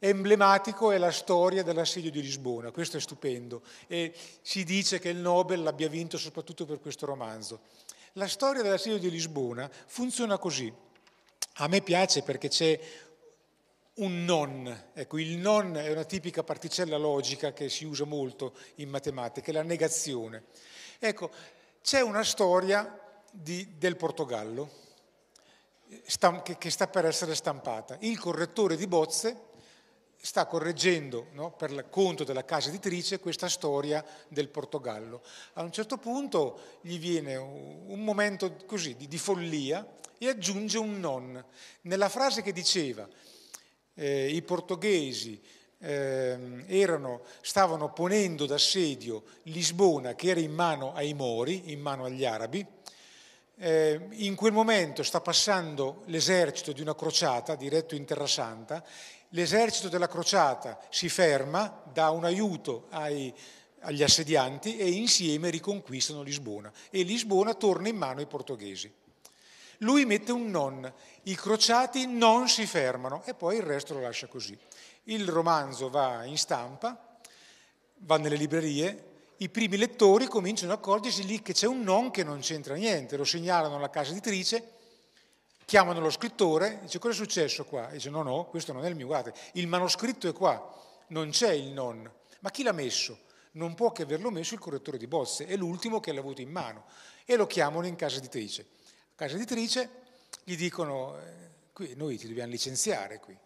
Emblematico è la storia dell'assedio di Lisbona, questo è stupendo e si dice che il Nobel l'abbia vinto soprattutto per questo romanzo. La storia dell'assedio di Lisbona funziona così, a me piace perché c'è un non. Ecco, il non è una tipica particella logica che si usa molto in matematica, è la negazione. Ecco, c'è una storia di, del Portogallo sta, che, che, sta per essere stampata. Il correttore di bozze sta correggendo no, per il conto della casa editrice questa storia del Portogallo. A un certo punto gli viene un momento così di, di follia e aggiunge un non. Nella frase che diceva eh, i portoghesi eh, erano, stavano ponendo d'assedio Lisbona che era in mano ai Mori, in mano agli Arabi. Eh, in quel momento sta passando l'esercito di una crociata diretto in Terra Santa, l'esercito della crociata si ferma, dà un aiuto ai, agli assedianti e insieme riconquistano Lisbona e Lisbona torna in mano ai portoghesi. Lui mette un non, i crociati non si fermano e poi il resto lo lascia così. Il romanzo va in stampa, va nelle librerie, i primi lettori cominciano ad accorgersi lì che c'è un non che non c'entra niente, lo segnalano alla casa editrice, chiamano lo scrittore, dice cosa è successo qua? E dice no, no, questo non è il mio, guardate, il manoscritto è qua, non c'è il non. Ma chi l'ha messo? Non può che averlo messo il correttore di bozze, è l'ultimo che l'ha avuto in mano. E lo chiamano in casa editrice. A casa editrice gli dicono, eh, qui, noi ti dobbiamo licenziare qui.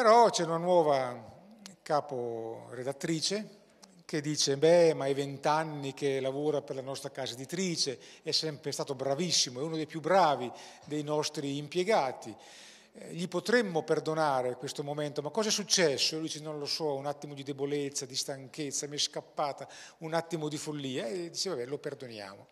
Però c'è una nuova caporedattrice che dice, beh, ma è vent'anni che lavora per la nostra casa editrice, è sempre stato bravissimo, è uno dei più bravi dei nostri impiegati. Eh, gli potremmo perdonare questo momento, ma cosa è successo? Lui dice, non lo so, un attimo di debolezza, di stanchezza, mi è scappata, un attimo di follia. E dice, vabbè, lo perdoniamo.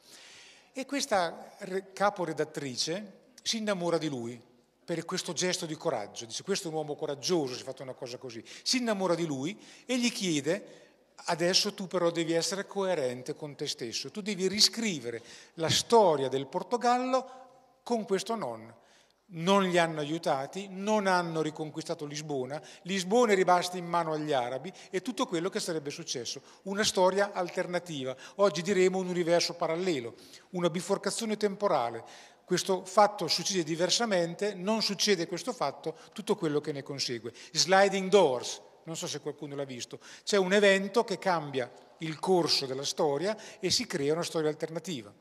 E questa caporedattrice si innamora di lui, per questo gesto di coraggio. Dice questo è un uomo coraggioso, si è fatto una cosa così. Si innamora di lui e gli chiede adesso tu però devi essere coerente con te stesso, tu devi riscrivere la storia del Portogallo con questo non. Non li hanno aiutati, non hanno riconquistato Lisbona, Lisbona è rimasta in mano agli arabi e tutto quello che sarebbe successo. Una storia alternativa, oggi diremo un universo parallelo, una biforcazione temporale questo fatto succede diversamente, non succede questo fatto, tutto quello che ne consegue. Sliding doors, non so se qualcuno l'ha visto, c'è un evento che cambia il corso della storia e si crea una storia alternativa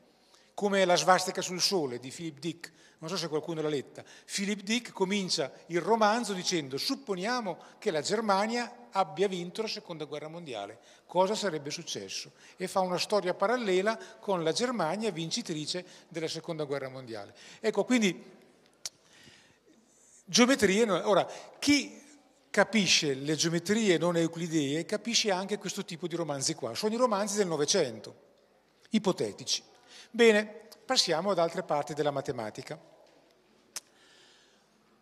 come La svastica sul sole di Philip Dick, non so se qualcuno l'ha letta. Philip Dick comincia il romanzo dicendo supponiamo che la Germania abbia vinto la seconda guerra mondiale, cosa sarebbe successo? E fa una storia parallela con la Germania vincitrice della seconda guerra mondiale. Ecco, quindi geometrie, ora chi capisce le geometrie non euclidee capisce anche questo tipo di romanzi qua, sono i romanzi del Novecento, ipotetici. Bene, passiamo ad altre parti della matematica.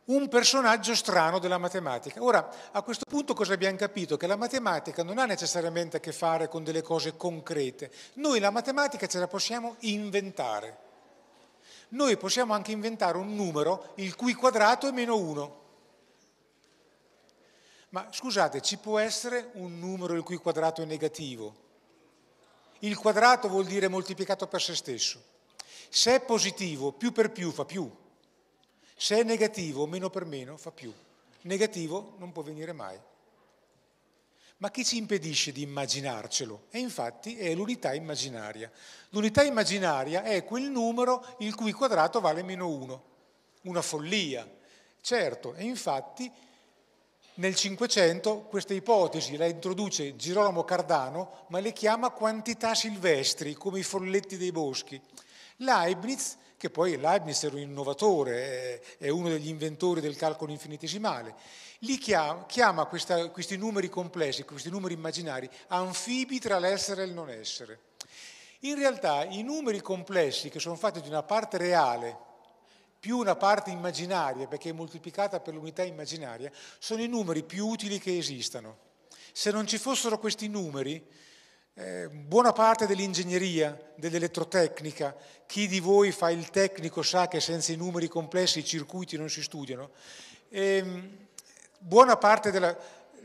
Un personaggio strano della matematica. Ora, a questo punto cosa abbiamo capito? Che la matematica non ha necessariamente a che fare con delle cose concrete. Noi la matematica ce la possiamo inventare. Noi possiamo anche inventare un numero il cui quadrato è meno 1. Ma scusate, ci può essere un numero il cui quadrato è negativo? Il quadrato vuol dire moltiplicato per se stesso. Se è positivo, più per più fa più. Se è negativo, meno per meno fa più. Negativo non può venire mai. Ma chi ci impedisce di immaginarcelo? E infatti è l'unità immaginaria. L'unità immaginaria è quel numero il cui quadrato vale meno 1. Una follia. Certo, e infatti nel Cinquecento questa ipotesi la introduce Girolamo Cardano, ma le chiama quantità silvestri, come i folletti dei boschi. Leibniz, che poi Leibniz era un innovatore, è uno degli inventori del calcolo infinitesimale, li chiama, chiama questa, questi numeri complessi, questi numeri immaginari, anfibi tra l'essere e il non essere. In realtà i numeri complessi che sono fatti di una parte reale più una parte immaginaria, perché è moltiplicata per l'unità immaginaria, sono i numeri più utili che esistano. Se non ci fossero questi numeri, eh, buona parte dell'ingegneria, dell'elettrotecnica, chi di voi fa il tecnico sa che senza i numeri complessi i circuiti non si studiano, e, ehm, buona parte della,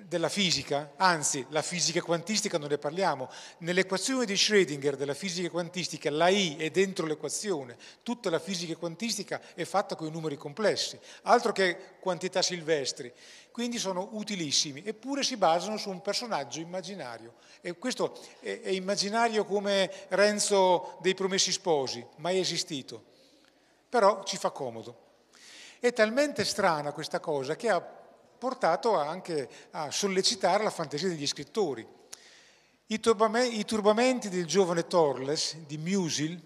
della fisica, anzi la fisica quantistica non ne parliamo, nell'equazione di Schrödinger della fisica quantistica la I è dentro l'equazione, tutta la fisica quantistica è fatta con i numeri complessi, altro che quantità silvestri, quindi sono utilissimi, eppure si basano su un personaggio immaginario e questo è, è immaginario come Renzo dei Promessi Sposi, mai esistito, però ci fa comodo. È talmente strana questa cosa che ha portato anche a sollecitare la fantasia degli scrittori. I, turbamenti del giovane Torles di Musil,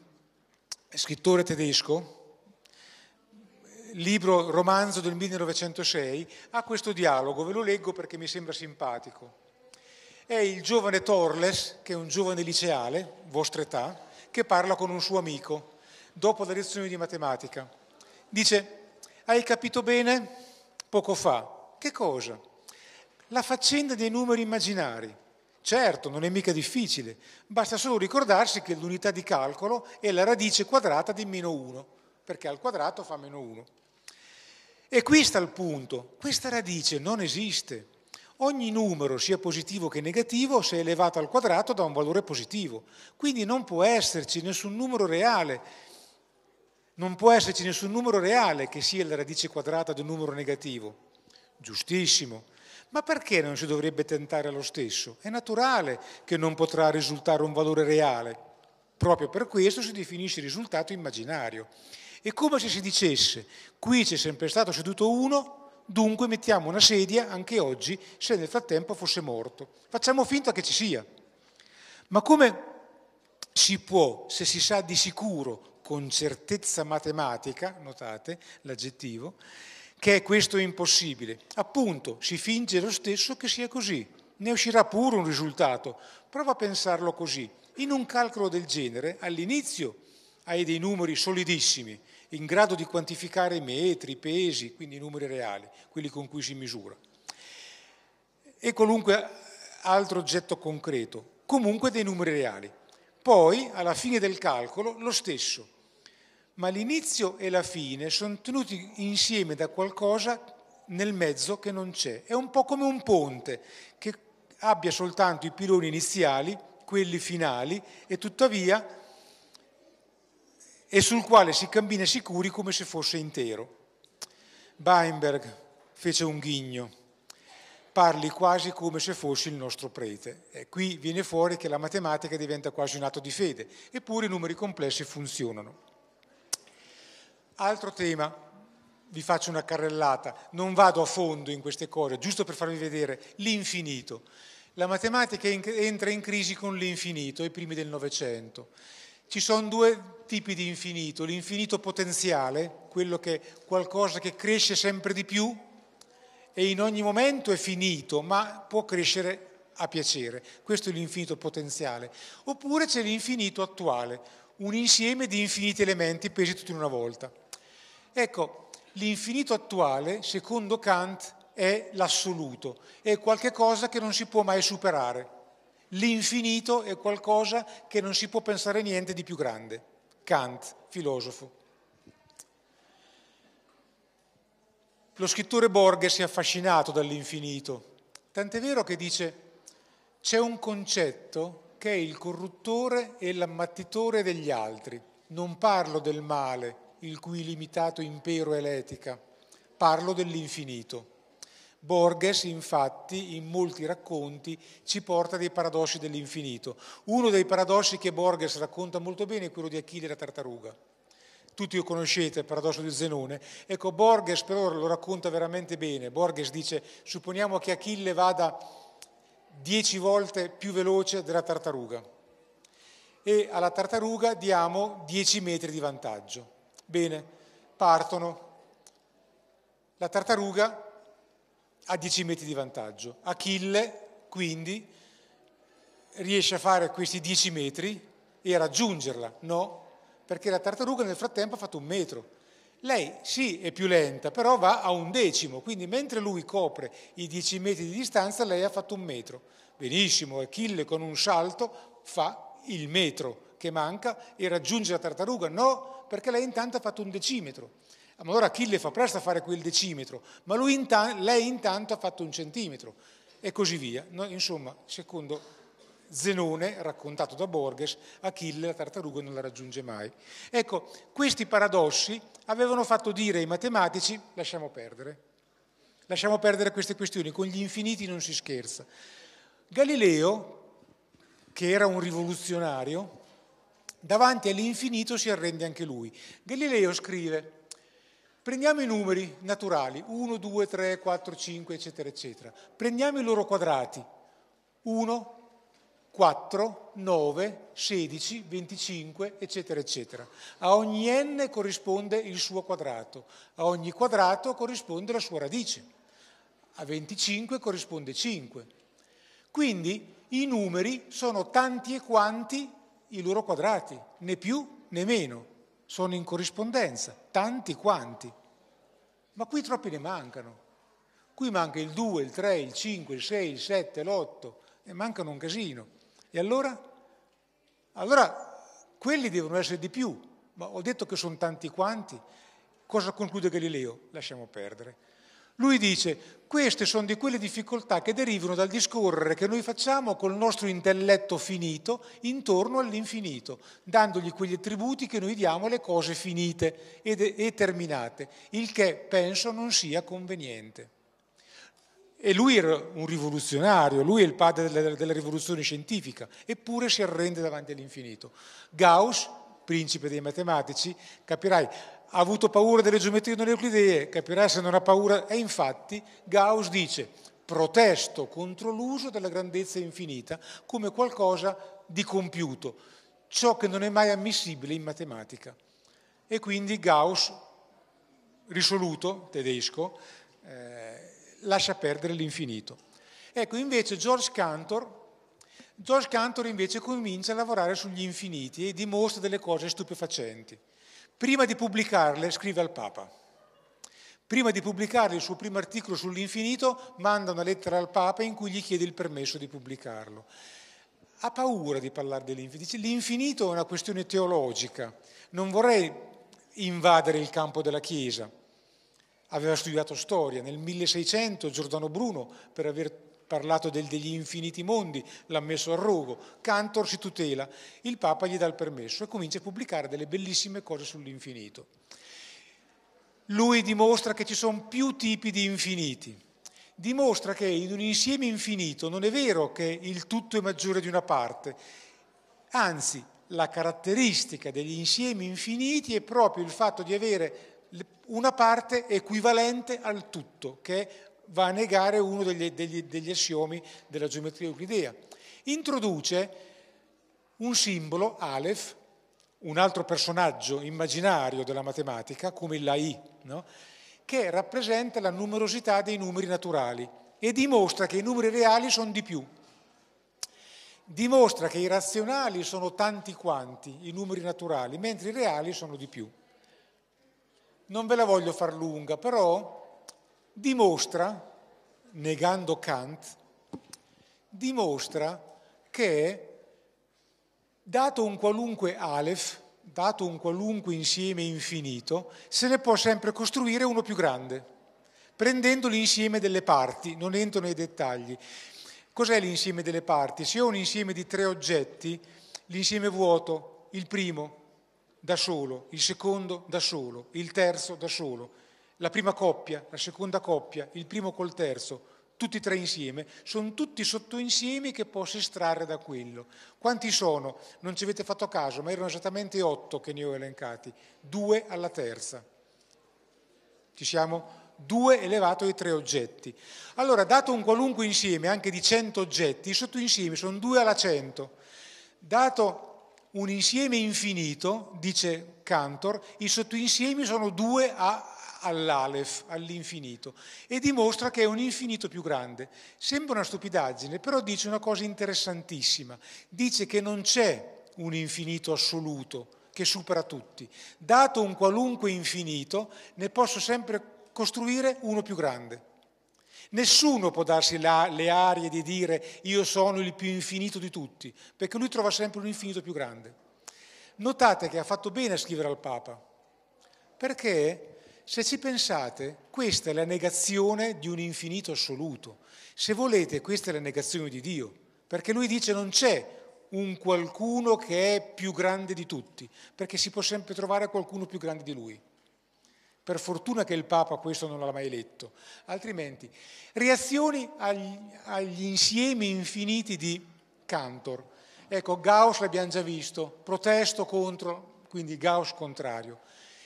scrittore tedesco, libro romanzo del 1906, ha questo dialogo, ve lo leggo perché mi sembra simpatico. È il giovane Torles, che è un giovane liceale, vostra età, che parla con un suo amico dopo la lezione di matematica. Dice, hai capito bene? Poco fa, che cosa? La faccenda dei numeri immaginari. Certo, non è mica difficile, basta solo ricordarsi che l'unità di calcolo è la radice quadrata di meno 1, perché al quadrato fa meno 1. E qui sta il punto, questa radice non esiste. Ogni numero, sia positivo che negativo, se elevato al quadrato da un valore positivo, quindi non può esserci nessun numero reale non può esserci nessun numero reale che sia la radice quadrata di un numero negativo giustissimo, ma perché non si dovrebbe tentare lo stesso? È naturale che non potrà risultare un valore reale, proprio per questo si definisce risultato immaginario. È come se si dicesse, qui c'è sempre stato seduto uno, dunque mettiamo una sedia anche oggi se nel frattempo fosse morto. Facciamo finta che ci sia. Ma come si può, se si sa di sicuro, con certezza matematica, notate l'aggettivo, che è questo impossibile. Appunto, si finge lo stesso che sia così, ne uscirà pure un risultato. Prova a pensarlo così. In un calcolo del genere, all'inizio hai dei numeri solidissimi, in grado di quantificare metri, pesi, quindi numeri reali, quelli con cui si misura. E qualunque altro oggetto concreto, comunque dei numeri reali. Poi, alla fine del calcolo, lo stesso ma l'inizio e la fine sono tenuti insieme da qualcosa nel mezzo che non c'è. È un po' come un ponte che abbia soltanto i piloni iniziali, quelli finali e tuttavia e sul quale si cammina sicuri come se fosse intero. Weinberg fece un ghigno, parli quasi come se fossi il nostro prete. E qui viene fuori che la matematica diventa quasi un atto di fede, eppure i numeri complessi funzionano. Altro tema, vi faccio una carrellata, non vado a fondo in queste cose, giusto per farvi vedere l'infinito. La matematica entra in crisi con l'infinito, i primi del Novecento. Ci sono due tipi di infinito, l'infinito potenziale, quello che è qualcosa che cresce sempre di più e in ogni momento è finito, ma può crescere a piacere. Questo è l'infinito potenziale. Oppure c'è l'infinito attuale, un insieme di infiniti elementi pesi tutti in una volta. Ecco, l'infinito attuale, secondo Kant, è l'assoluto, è qualcosa che non si può mai superare. L'infinito è qualcosa che non si può pensare niente di più grande. Kant, filosofo. Lo scrittore Borges è affascinato dall'infinito, tant'è vero che dice c'è un concetto che è il corruttore e l'ammattitore degli altri. Non parlo del male, il cui limitato impero è l'etica. Parlo dell'infinito. Borges, infatti, in molti racconti ci porta dei paradossi dell'infinito. Uno dei paradossi che Borges racconta molto bene è quello di Achille e la tartaruga. Tutti lo conoscete, il paradosso di Zenone. Ecco, Borges però lo racconta veramente bene. Borges dice, supponiamo che Achille vada dieci volte più veloce della tartaruga e alla tartaruga diamo dieci metri di vantaggio. Bene, partono. La tartaruga ha 10 metri di vantaggio. Achille, quindi, riesce a fare questi 10 metri e a raggiungerla. No, perché la tartaruga nel frattempo ha fatto un metro. Lei sì è più lenta, però va a un decimo, quindi mentre lui copre i 10 metri di distanza, lei ha fatto un metro. Benissimo, Achille con un salto fa il metro che manca e raggiunge la tartaruga. No, perché lei intanto ha fatto un decimetro. Ma Allora Achille fa presto a fare quel decimetro, ma intanto, lei intanto ha fatto un centimetro e così via. No, insomma, secondo Zenone, raccontato da Borges, Achille la tartaruga non la raggiunge mai. Ecco, questi paradossi avevano fatto dire ai matematici lasciamo perdere, lasciamo perdere queste questioni, con gli infiniti non si scherza. Galileo, che era un rivoluzionario, davanti all'infinito si arrende anche lui. Galileo scrive, prendiamo i numeri naturali, 1, 2, 3, 4, 5, eccetera, eccetera, prendiamo i loro quadrati, 1, 4, 9, 16, 25, eccetera, eccetera. A ogni n corrisponde il suo quadrato, a ogni quadrato corrisponde la sua radice, a 25 corrisponde 5. Quindi i numeri sono tanti e quanti i loro quadrati, né più né meno, sono in corrispondenza, tanti quanti. Ma qui troppi ne mancano. Qui manca il 2, il 3, il 5, il 6, il 7, l'8, e mancano un casino. E allora? Allora quelli devono essere di più, ma ho detto che sono tanti quanti. Cosa conclude Galileo? Lasciamo perdere. Lui dice, queste sono di quelle difficoltà che derivano dal discorrere che noi facciamo col nostro intelletto finito intorno all'infinito, dandogli quegli attributi che noi diamo alle cose finite e, terminate, il che penso non sia conveniente. E lui era un rivoluzionario, lui è il padre della, della rivoluzione scientifica, eppure si arrende davanti all'infinito. Gauss, principe dei matematici, capirai, ha avuto paura delle geometrie non euclidee, capirà se non ha paura. E infatti Gauss dice, protesto contro l'uso della grandezza infinita come qualcosa di compiuto, ciò che non è mai ammissibile in matematica. E quindi Gauss, risoluto, tedesco, eh, lascia perdere l'infinito. Ecco, invece George Cantor, George Cantor invece comincia a lavorare sugli infiniti e dimostra delle cose stupefacenti. Prima di pubblicarle scrive al Papa. Prima di pubblicare il suo primo articolo sull'infinito, manda una lettera al Papa in cui gli chiede il permesso di pubblicarlo. Ha paura di parlare dell'infinito. Dice, l'infinito è una questione teologica, non vorrei invadere il campo della Chiesa. Aveva studiato storia nel 1600 Giordano Bruno per aver parlato del, degli infiniti mondi, l'ha messo a rogo, Cantor si tutela, il Papa gli dà il permesso e comincia a pubblicare delle bellissime cose sull'infinito. Lui dimostra che ci sono più tipi di infiniti, dimostra che in un insieme infinito non è vero che il tutto è maggiore di una parte, anzi la caratteristica degli insiemi infiniti è proprio il fatto di avere una parte equivalente al tutto, che è va a negare uno degli, degli, degli assiomi della geometria euclidea. Introduce un simbolo, Aleph, un altro personaggio immaginario della matematica, come la I, no? che rappresenta la numerosità dei numeri naturali e dimostra che i numeri reali sono di più. Dimostra che i razionali sono tanti quanti i numeri naturali, mentre i reali sono di più. Non ve la voglio far lunga, però dimostra, negando Kant, dimostra che dato un qualunque Aleph, dato un qualunque insieme infinito, se ne può sempre costruire uno più grande, prendendo l'insieme delle parti, non entro nei dettagli. Cos'è l'insieme delle parti? Se ho un insieme di tre oggetti, l'insieme vuoto, il primo da solo, il secondo da solo, il terzo da solo, la prima coppia, la seconda coppia, il primo col terzo, tutti e tre insieme, sono tutti sottoinsiemi che posso estrarre da quello. Quanti sono? Non ci avete fatto caso, ma erano esattamente otto che ne ho elencati, due alla terza. Ci siamo? Due elevato ai tre oggetti. Allora, dato un qualunque insieme, anche di cento oggetti, i sottoinsiemi sono due alla cento. Dato un insieme infinito, dice Cantor, i sottoinsiemi sono due a, all'Alef, all'infinito, e dimostra che è un infinito più grande. Sembra una stupidaggine, però dice una cosa interessantissima. Dice che non c'è un infinito assoluto che supera tutti. Dato un qualunque infinito, ne posso sempre costruire uno più grande. Nessuno può darsi la, le arie di dire io sono il più infinito di tutti, perché lui trova sempre un infinito più grande. Notate che ha fatto bene a scrivere al Papa, perché se ci pensate, questa è la negazione di un infinito assoluto. Se volete, questa è la negazione di Dio, perché lui dice non c'è un qualcuno che è più grande di tutti, perché si può sempre trovare qualcuno più grande di lui. Per fortuna che il Papa questo non l'ha mai letto, altrimenti reazioni agli, agli insiemi infiniti di Cantor. Ecco, Gauss l'abbiamo già visto, protesto contro, quindi Gauss contrario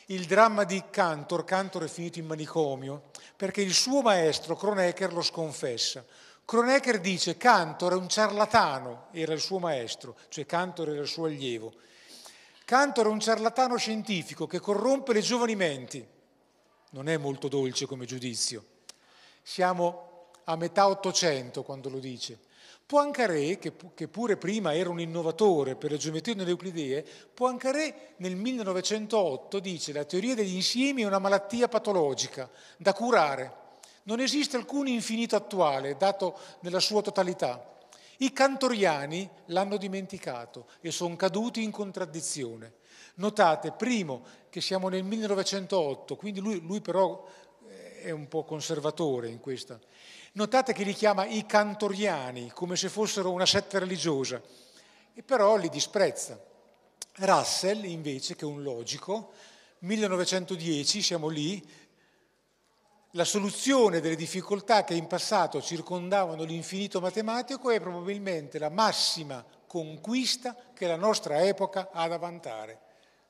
il dramma di Cantor, Cantor è finito in manicomio, perché il suo maestro Kronecker lo sconfessa. Kronecker dice Cantor è un ciarlatano, era il suo maestro, cioè Cantor era il suo allievo. Cantor è un ciarlatano scientifico che corrompe le giovani menti. Non è molto dolce come giudizio. Siamo a metà Ottocento quando lo dice. Poincaré, che, pure prima era un innovatore per le geometrie neuclidee, Poincaré nel 1908 dice che la teoria degli insiemi è una malattia patologica da curare. Non esiste alcun infinito attuale, dato nella sua totalità. I cantoriani l'hanno dimenticato e sono caduti in contraddizione. Notate, primo, che siamo nel 1908, quindi lui, lui però eh, è un po' conservatore in questa. Notate che li chiama i cantoriani, come se fossero una setta religiosa, e però li disprezza. Russell, invece, che è un logico, 1910, siamo lì, la soluzione delle difficoltà che in passato circondavano l'infinito matematico è probabilmente la massima conquista che la nostra epoca ha da vantare.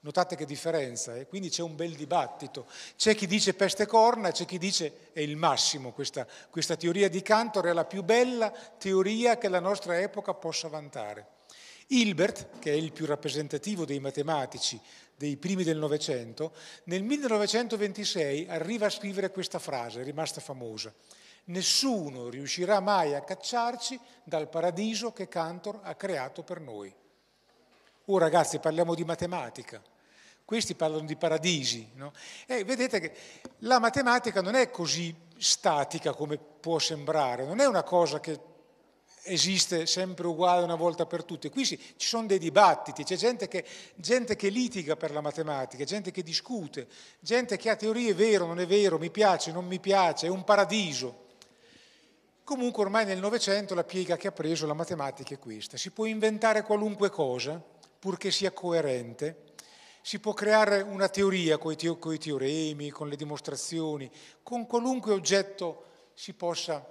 Notate che differenza, eh? quindi c'è un bel dibattito. C'è chi dice peste corna, c'è chi dice è il massimo. Questa, questa teoria di Cantor è la più bella teoria che la nostra epoca possa vantare. Hilbert, che è il più rappresentativo dei matematici dei primi del Novecento, nel 1926 arriva a scrivere questa frase, rimasta famosa. Nessuno riuscirà mai a cacciarci dal paradiso che Cantor ha creato per noi. Oh ragazzi, parliamo di matematica. Questi parlano di paradisi. No? E vedete che la matematica non è così statica come può sembrare, non è una cosa che esiste sempre uguale una volta per tutte. Qui sì, ci sono dei dibattiti, c'è gente che, gente che, litiga per la matematica, gente che discute, gente che ha teorie vero, non è vero, mi piace, non mi piace, è un paradiso. Comunque ormai nel Novecento la piega che ha preso la matematica è questa, si può inventare qualunque cosa purché sia coerente, si può creare una teoria con i teoremi, con le dimostrazioni, con qualunque oggetto si possa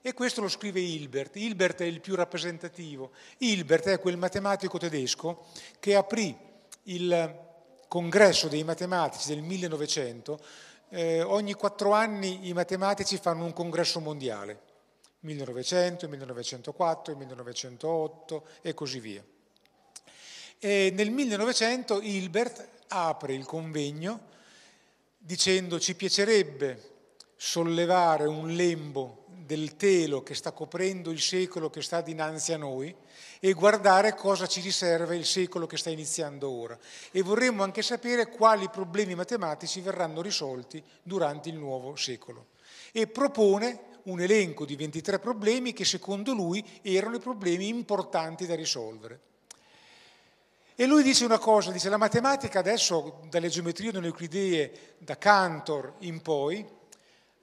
e questo lo scrive Hilbert. Hilbert è il più rappresentativo. Hilbert è quel matematico tedesco che aprì il congresso dei matematici del 1900. Eh, ogni quattro anni i matematici fanno un congresso mondiale, 1900, 1904, 1908 e così via. E nel 1900 Hilbert apre il convegno dicendo ci piacerebbe sollevare un lembo del telo che sta coprendo il secolo che sta dinanzi a noi e guardare cosa ci riserva il secolo che sta iniziando ora. E vorremmo anche sapere quali problemi matematici verranno risolti durante il nuovo secolo. E propone un elenco di 23 problemi che secondo lui erano i problemi importanti da risolvere. E lui dice una cosa, dice la matematica adesso, dalle geometrie non euclidee, da Cantor in poi,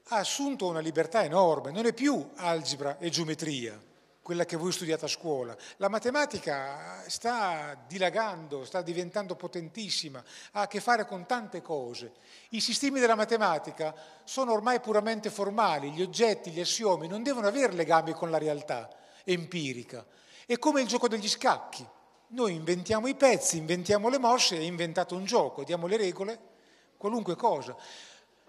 ha assunto una libertà enorme, non è più algebra e geometria, quella che voi studiate a scuola. La matematica sta dilagando, sta diventando potentissima, ha a che fare con tante cose. I sistemi della matematica sono ormai puramente formali, gli oggetti, gli assiomi non devono avere legami con la realtà empirica. È come il gioco degli scacchi noi inventiamo i pezzi, inventiamo le mosce, è inventato un gioco, diamo le regole, qualunque cosa.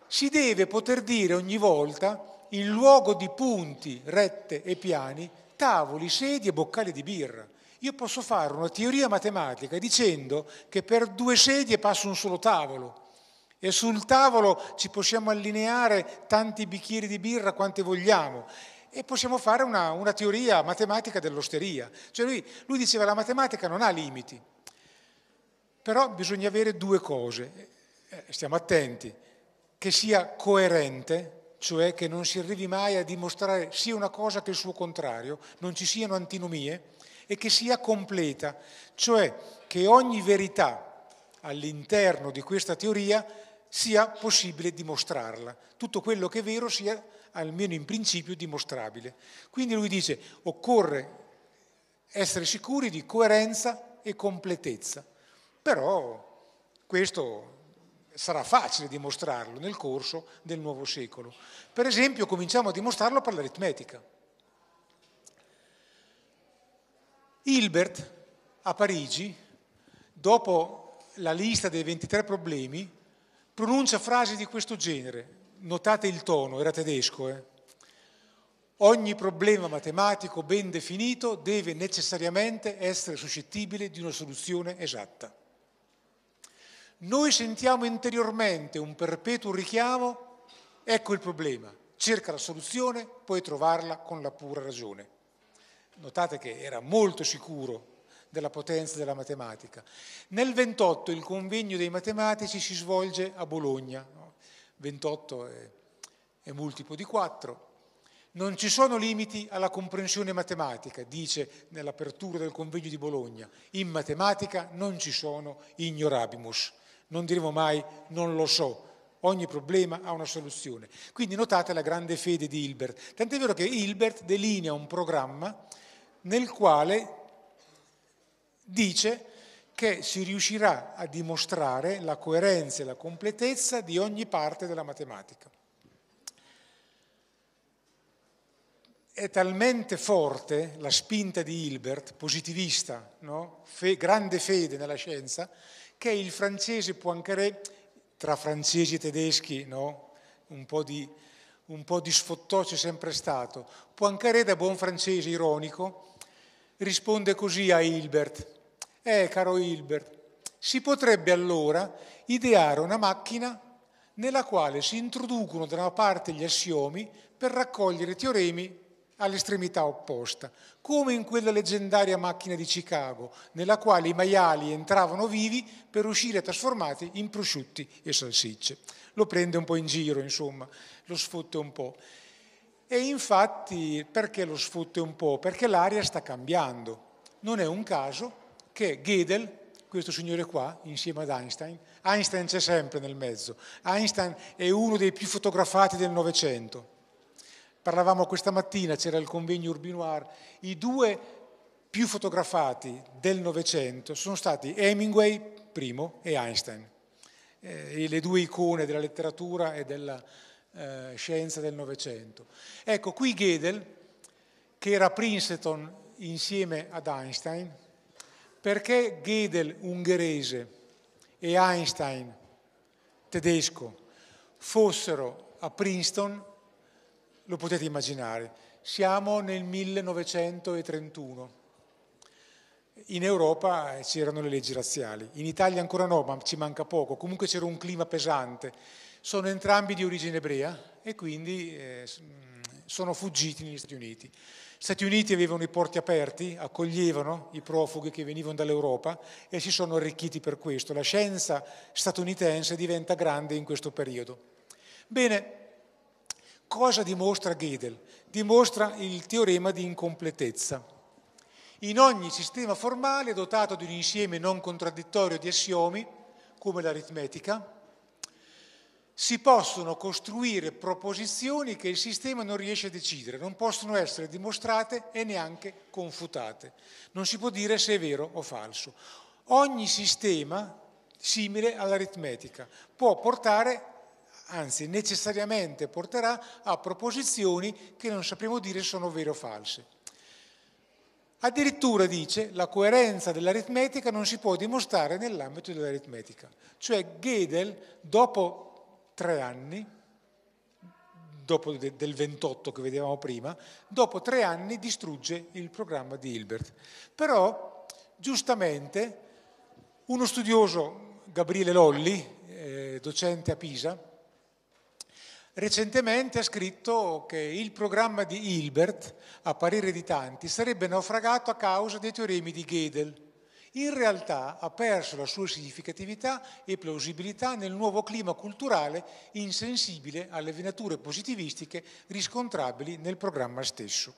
Si deve poter dire ogni volta, in luogo di punti, rette e piani, tavoli, sedie e boccali di birra. Io posso fare una teoria matematica dicendo che per due sedie passo un solo tavolo e sul tavolo ci possiamo allineare tanti bicchieri di birra quante vogliamo e possiamo fare una, una teoria matematica dell'osteria. Cioè lui, lui diceva che la matematica non ha limiti, però bisogna avere due cose, eh, stiamo attenti, che sia coerente, cioè che non si arrivi mai a dimostrare sia una cosa che il suo contrario, non ci siano antinomie, e che sia completa, cioè che ogni verità all'interno di questa teoria sia possibile dimostrarla, tutto quello che è vero sia almeno in principio dimostrabile. Quindi lui dice occorre essere sicuri di coerenza e completezza, però questo sarà facile dimostrarlo nel corso del nuovo secolo. Per esempio cominciamo a dimostrarlo per l'aritmetica. Hilbert a Parigi, dopo la lista dei 23 problemi, pronuncia frasi di questo genere notate il tono, era tedesco, eh? ogni problema matematico ben definito deve necessariamente essere suscettibile di una soluzione esatta. Noi sentiamo interiormente un perpetuo richiamo, ecco il problema, cerca la soluzione, puoi trovarla con la pura ragione. Notate che era molto sicuro della potenza della matematica. Nel 28 il convegno dei matematici si svolge a Bologna, 28 è, è multiplo di 4. Non ci sono limiti alla comprensione matematica, dice nell'apertura del convegno di Bologna. In matematica non ci sono ignorabimus. Non diremo mai non lo so. Ogni problema ha una soluzione. Quindi notate la grande fede di Hilbert. Tant'è vero che Hilbert delinea un programma nel quale dice che si riuscirà a dimostrare la coerenza e la completezza di ogni parte della matematica. È talmente forte la spinta di Hilbert, positivista, no? Fe, grande fede nella scienza, che il francese Poincaré, tra francesi e tedeschi, no? un, po di, un po' di sfottò c'è sempre stato, Poincaré da buon francese ironico risponde così a Hilbert, eh, caro Hilbert, si potrebbe allora ideare una macchina nella quale si introducono da una parte gli assiomi per raccogliere teoremi all'estremità opposta, come in quella leggendaria macchina di Chicago, nella quale i maiali entravano vivi per uscire trasformati in prosciutti e salsicce. Lo prende un po' in giro, insomma, lo sfotte un po'. E infatti, perché lo sfotte un po'? Perché l'aria sta cambiando. Non è un caso che Gödel, questo signore qua, insieme ad Einstein, Einstein c'è sempre nel mezzo, Einstein è uno dei più fotografati del Novecento. Parlavamo questa mattina, c'era il convegno Urbinoir, i due più fotografati del Novecento sono stati Hemingway, primo, e Einstein, eh, le due icone della letteratura e della eh, scienza del Novecento. Ecco, qui Gödel, che era Princeton insieme ad Einstein, perché Gödel ungherese e Einstein tedesco fossero a Princeton, lo potete immaginare, siamo nel 1931. In Europa eh, c'erano le leggi razziali, in Italia ancora no, ma ci manca poco, comunque c'era un clima pesante. Sono entrambi di origine ebrea e quindi eh, sono fuggiti negli Stati Uniti. Stati Uniti avevano i porti aperti, accoglievano i profughi che venivano dall'Europa e si sono arricchiti per questo. La scienza statunitense diventa grande in questo periodo. Bene, cosa dimostra Gödel? Dimostra il teorema di incompletezza. In ogni sistema formale dotato di un insieme non contraddittorio di assiomi, come l'aritmetica, si possono costruire proposizioni che il sistema non riesce a decidere, non possono essere dimostrate e neanche confutate. Non si può dire se è vero o falso. Ogni sistema simile all'aritmetica può portare, anzi necessariamente porterà a proposizioni che non sapremo dire sono vere o false. Addirittura dice la coerenza dell'aritmetica non si può dimostrare nell'ambito dell'aritmetica. Cioè Gödel, dopo tre anni, dopo de, del 28 che vedevamo prima, dopo tre anni distrugge il programma di Hilbert. Però, giustamente, uno studioso, Gabriele Lolli, eh, docente a Pisa, recentemente ha scritto che il programma di Hilbert, a parere di tanti, sarebbe naufragato a causa dei teoremi di Gödel in realtà ha perso la sua significatività e plausibilità nel nuovo clima culturale insensibile alle venature positivistiche riscontrabili nel programma stesso.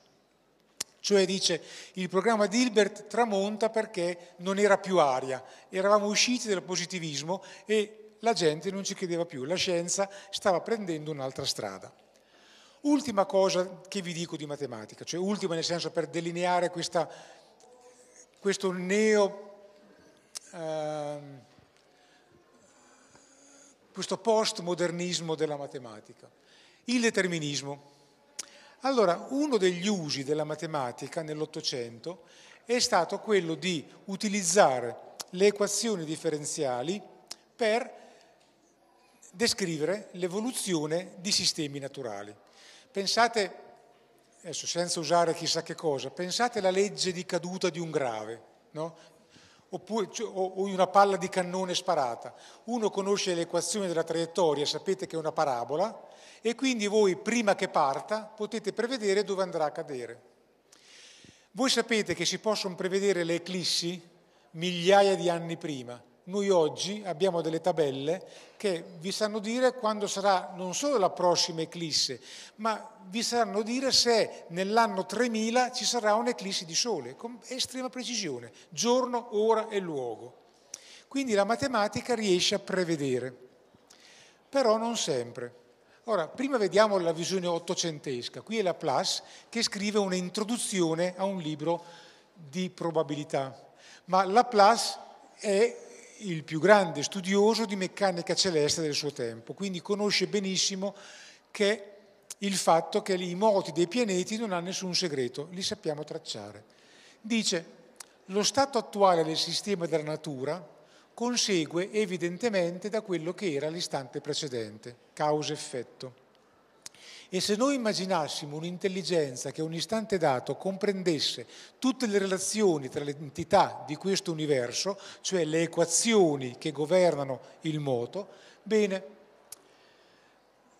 Cioè dice, il programma di Hilbert tramonta perché non era più aria, eravamo usciti dal positivismo e la gente non ci credeva più, la scienza stava prendendo un'altra strada. Ultima cosa che vi dico di matematica, cioè ultima nel senso per delineare questa questo neo, eh, questo postmodernismo della matematica. Il determinismo. Allora, uno degli usi della matematica nell'Ottocento è stato quello di utilizzare le equazioni differenziali per descrivere l'evoluzione di sistemi naturali. Pensate adesso senza usare chissà che cosa, pensate alla legge di caduta di un grave, no? Oppure, cioè, o una palla di cannone sparata. Uno conosce l'equazione della traiettoria, sapete che è una parabola, e quindi voi prima che parta potete prevedere dove andrà a cadere. Voi sapete che si possono prevedere le eclissi migliaia di anni prima, noi oggi abbiamo delle tabelle che vi sanno dire quando sarà non solo la prossima eclisse, ma vi sanno dire se nell'anno 3000 ci sarà un'eclissi di sole, con estrema precisione, giorno, ora e luogo. Quindi la matematica riesce a prevedere, però non sempre. Ora, prima vediamo la visione ottocentesca. Qui è Laplace che scrive un'introduzione a un libro di probabilità. Ma Laplace è il più grande studioso di meccanica celeste del suo tempo, quindi conosce benissimo che il fatto che i moti dei pianeti non hanno nessun segreto, li sappiamo tracciare. Dice, lo stato attuale del sistema della natura consegue evidentemente da quello che era l'istante precedente, causa-effetto. E se noi immaginassimo un'intelligenza che a un istante dato comprendesse tutte le relazioni tra le entità di questo universo, cioè le equazioni che governano il moto, bene,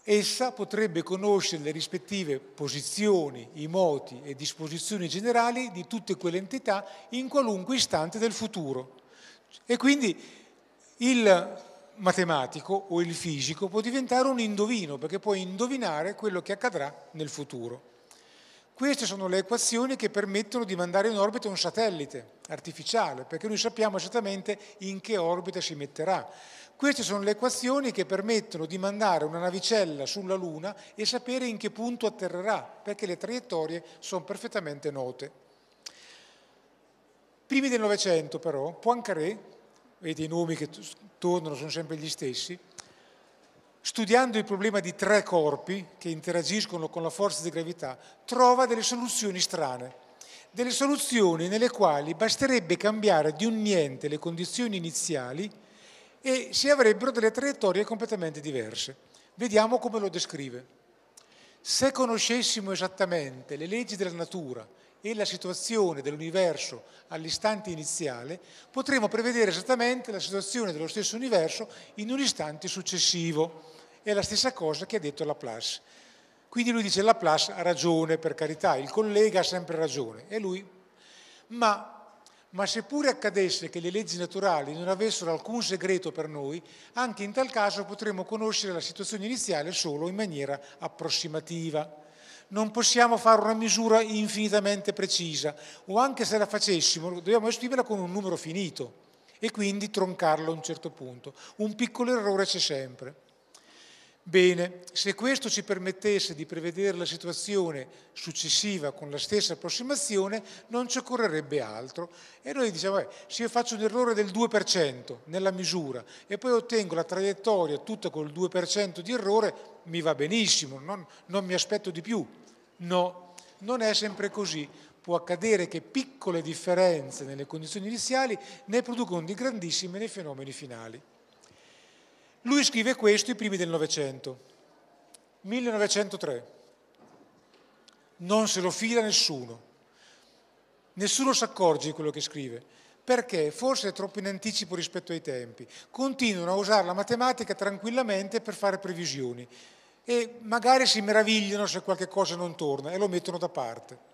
essa potrebbe conoscere le rispettive posizioni, i moti e disposizioni generali di tutte quelle entità in qualunque istante del futuro. E quindi il matematico o il fisico può diventare un indovino, perché puoi indovinare quello che accadrà nel futuro. Queste sono le equazioni che permettono di mandare in orbita un satellite artificiale, perché noi sappiamo esattamente in che orbita si metterà. Queste sono le equazioni che permettono di mandare una navicella sulla Luna e sapere in che punto atterrerà, perché le traiettorie sono perfettamente note. Primi del Novecento però, Poincaré vedi i nomi che tornano sono sempre gli stessi, studiando il problema di tre corpi che interagiscono con la forza di gravità, trova delle soluzioni strane, delle soluzioni nelle quali basterebbe cambiare di un niente le condizioni iniziali e si avrebbero delle traiettorie completamente diverse. Vediamo come lo descrive. Se conoscessimo esattamente le leggi della natura, e la situazione dell'universo all'istante iniziale, potremo prevedere esattamente la situazione dello stesso universo in un istante successivo. È la stessa cosa che ha detto Laplace. Quindi lui dice Laplace ha ragione, per carità, il collega ha sempre ragione, è lui. Ma, ma seppure accadesse che le leggi naturali non avessero alcun segreto per noi, anche in tal caso potremmo conoscere la situazione iniziale solo in maniera approssimativa non possiamo fare una misura infinitamente precisa o anche se la facessimo dobbiamo esprimerla con un numero finito e quindi troncarlo a un certo punto. Un piccolo errore c'è sempre. Bene, se questo ci permettesse di prevedere la situazione successiva con la stessa approssimazione, non ci occorrerebbe altro. E noi diciamo, eh, se io faccio un errore del 2% nella misura e poi ottengo la traiettoria tutta col 2% di errore, mi va benissimo, non, non mi aspetto di più. No, non è sempre così. Può accadere che piccole differenze nelle condizioni iniziali ne producono di grandissime nei fenomeni finali. Lui scrive questo i primi del Novecento, 1903. Non se lo fila nessuno. Nessuno si accorge di quello che scrive, perché forse è troppo in anticipo rispetto ai tempi. Continuano a usare la matematica tranquillamente per fare previsioni e magari si meravigliano se qualche cosa non torna e lo mettono da parte.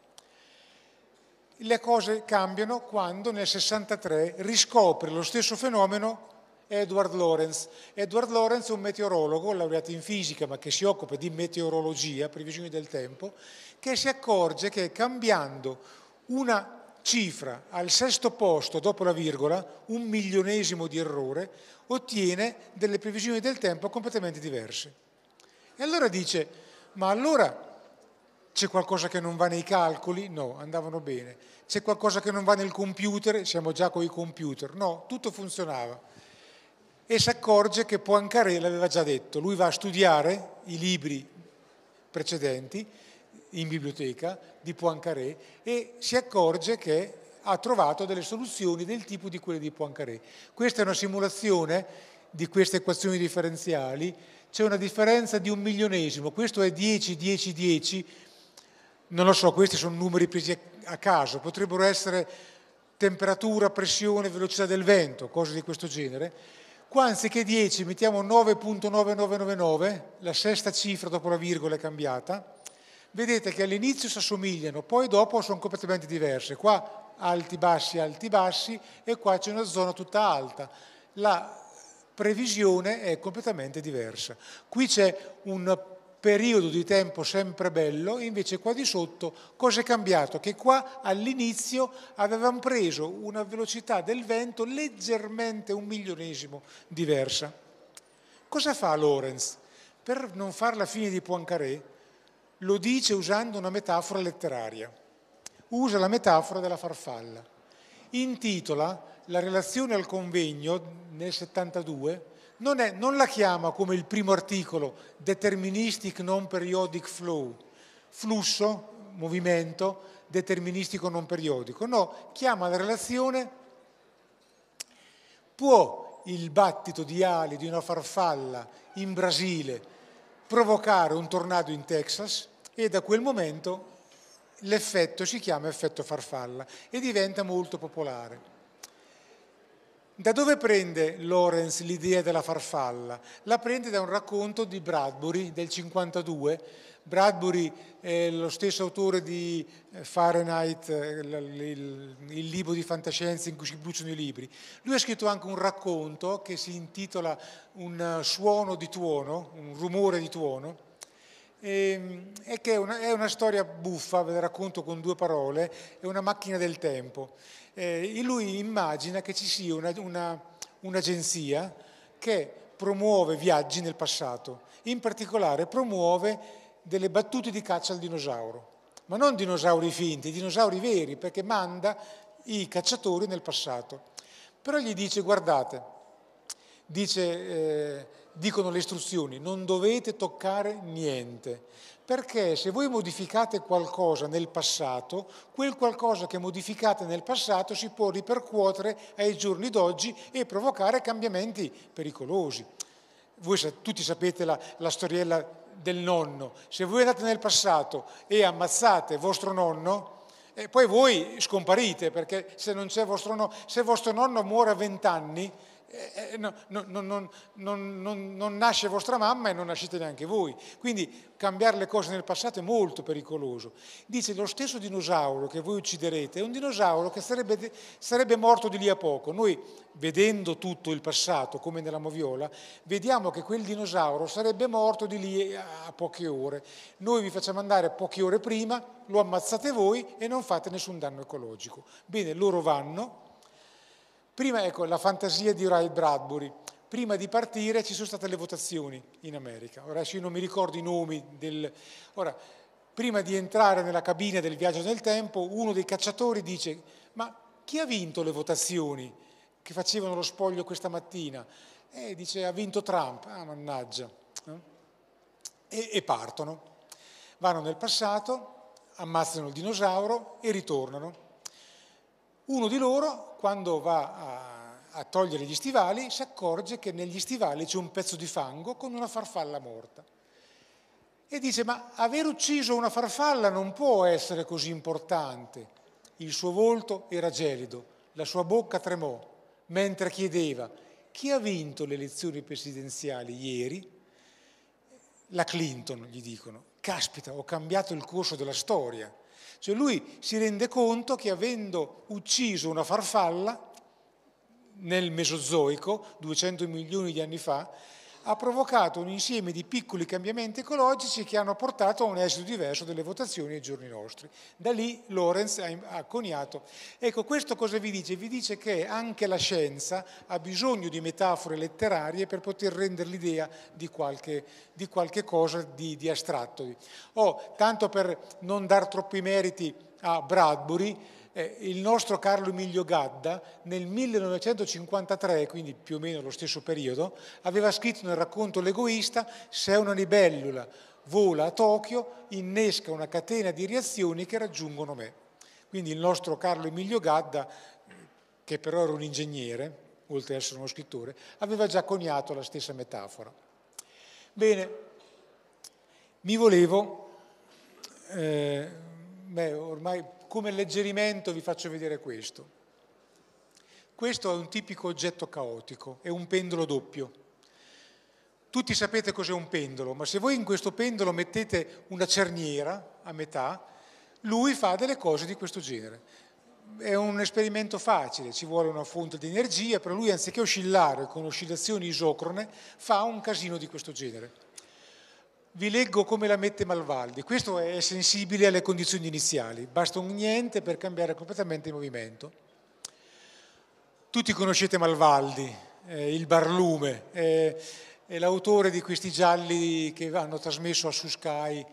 Le cose cambiano quando nel 63 riscopre lo stesso fenomeno Edward Lorenz. Edward Lorenz è un meteorologo laureato in fisica ma che si occupa di meteorologia, previsioni del tempo, che si accorge che cambiando una cifra al sesto posto dopo la virgola, un milionesimo di errore, ottiene delle previsioni del tempo completamente diverse. E allora dice, ma allora c'è qualcosa che non va nei calcoli? No, andavano bene. C'è qualcosa che non va nel computer? Siamo già con i computer. No, tutto funzionava. E si accorge che Poincaré l'aveva già detto, lui va a studiare i libri precedenti in biblioteca di Poincaré e si accorge che ha trovato delle soluzioni del tipo di quelle di Poincaré. Questa è una simulazione di queste equazioni differenziali c'è una differenza di un milionesimo, questo è 10, 10, 10, non lo so, questi sono numeri presi a caso, potrebbero essere temperatura, pressione, velocità del vento, cose di questo genere. Qua anziché 10 mettiamo 9.9999, la sesta cifra dopo la virgola è cambiata, vedete che all'inizio si assomigliano, poi dopo sono completamente diverse. Qua alti, bassi, alti, bassi e qua c'è una zona tutta alta. La previsione è completamente diversa. Qui c'è un periodo di tempo sempre bello, invece qua di sotto cosa è cambiato? Che qua all'inizio avevamo preso una velocità del vento leggermente un milionesimo diversa. Cosa fa Lorenz? Per non far la fine di Poincaré, lo dice usando una metafora letteraria. Usa la metafora della farfalla. Intitola la relazione al convegno nel 72 non, è, non la chiama come il primo articolo deterministic non-periodic flow, flusso, movimento, deterministico non periodico. No, chiama la relazione, può il battito di ali di una farfalla in Brasile provocare un tornado in Texas e da quel momento l'effetto si chiama effetto farfalla e diventa molto popolare. Da dove prende Lorenz l'idea della farfalla? La prende da un racconto di Bradbury del 52. Bradbury è lo stesso autore di eh, Fahrenheit, eh, il, libro di fantascienza in cui si bruciano i libri. Lui ha scritto anche un racconto che si intitola Un eh, suono di tuono, un rumore di tuono, ehm, e, che è una, è una storia buffa, ve la racconto con due parole, è una macchina del tempo eh, lui immagina che ci sia una, una, un'agenzia che promuove viaggi nel passato, in particolare promuove delle battute di caccia al dinosauro, ma non dinosauri finti, dinosauri veri, perché manda i cacciatori nel passato. Però gli dice, guardate, dice, eh, dicono le istruzioni, non dovete toccare niente, perché se voi modificate qualcosa nel passato, quel qualcosa che modificate nel passato si può ripercuotere ai giorni d'oggi e provocare cambiamenti pericolosi. Voi tutti sapete la, la storiella del nonno. Se voi andate nel passato e ammazzate vostro nonno, e eh, poi voi scomparite, perché se, non c'è vostro nonno, se vostro nonno muore a vent'anni, eh, eh, no, no, non, non, non nasce vostra mamma e non nascete neanche voi. Quindi cambiare le cose nel passato è molto pericoloso. Dice lo stesso dinosauro che voi ucciderete è un dinosauro che sarebbe, sarebbe morto di lì a poco. Noi, vedendo tutto il passato, come nella moviola, vediamo che quel dinosauro sarebbe morto di lì a poche ore. Noi vi facciamo andare poche ore prima, lo ammazzate voi e non fate nessun danno ecologico. Bene, loro vanno Prima, ecco, la fantasia di Ray Bradbury. Prima di partire ci sono state le votazioni in America. Ora io non mi ricordo i nomi del... Ora, prima di entrare nella cabina del viaggio nel tempo, uno dei cacciatori dice ma chi ha vinto le votazioni che facevano lo spoglio questa mattina? E dice ha vinto Trump, ah mannaggia. E, e partono. Vanno nel passato, ammazzano il dinosauro e ritornano. Uno di loro, quando va a, a togliere gli stivali, si accorge che negli stivali c'è un pezzo di fango con una farfalla morta. E dice, ma aver ucciso una farfalla non può essere così importante. Il suo volto era gelido, la sua bocca tremò, mentre chiedeva, chi ha vinto le elezioni presidenziali ieri? La Clinton, gli dicono. Caspita, ho cambiato il corso della storia. Cioè lui si rende conto che avendo ucciso una farfalla nel Mesozoico, 200 milioni di anni fa, ha provocato un insieme di piccoli cambiamenti ecologici che hanno portato a un esito diverso delle votazioni ai giorni nostri. Da lì Lorenz ha coniato. Ecco, questo cosa vi dice? Vi dice che anche la scienza ha bisogno di metafore letterarie per poter rendere l'idea di qualche, di qualche cosa di, di, astratto. Oh, tanto per non dar troppi meriti a Bradbury, eh, il nostro Carlo Emilio Gadda nel 1953, quindi più o meno lo stesso periodo, aveva scritto nel racconto L'egoista se una libellula vola a Tokyo, innesca una catena di reazioni che raggiungono me. Quindi il nostro Carlo Emilio Gadda, che però era un ingegnere, oltre ad essere uno scrittore, aveva già coniato la stessa metafora. Bene, mi volevo, eh, beh, ormai come alleggerimento vi faccio vedere questo. Questo è un tipico oggetto caotico, è un pendolo doppio. Tutti sapete cos'è un pendolo, ma se voi in questo pendolo mettete una cerniera a metà, lui fa delle cose di questo genere è un esperimento facile, ci vuole una fonte di energia, però lui anziché oscillare con oscillazioni isocrone fa un casino di questo genere. Vi leggo come la mette Malvaldi. Questo è sensibile alle condizioni iniziali. Basta un niente per cambiare completamente il movimento. Tutti conoscete Malvaldi, eh, il barlume, eh, è l'autore di questi gialli che hanno trasmesso a su Sky.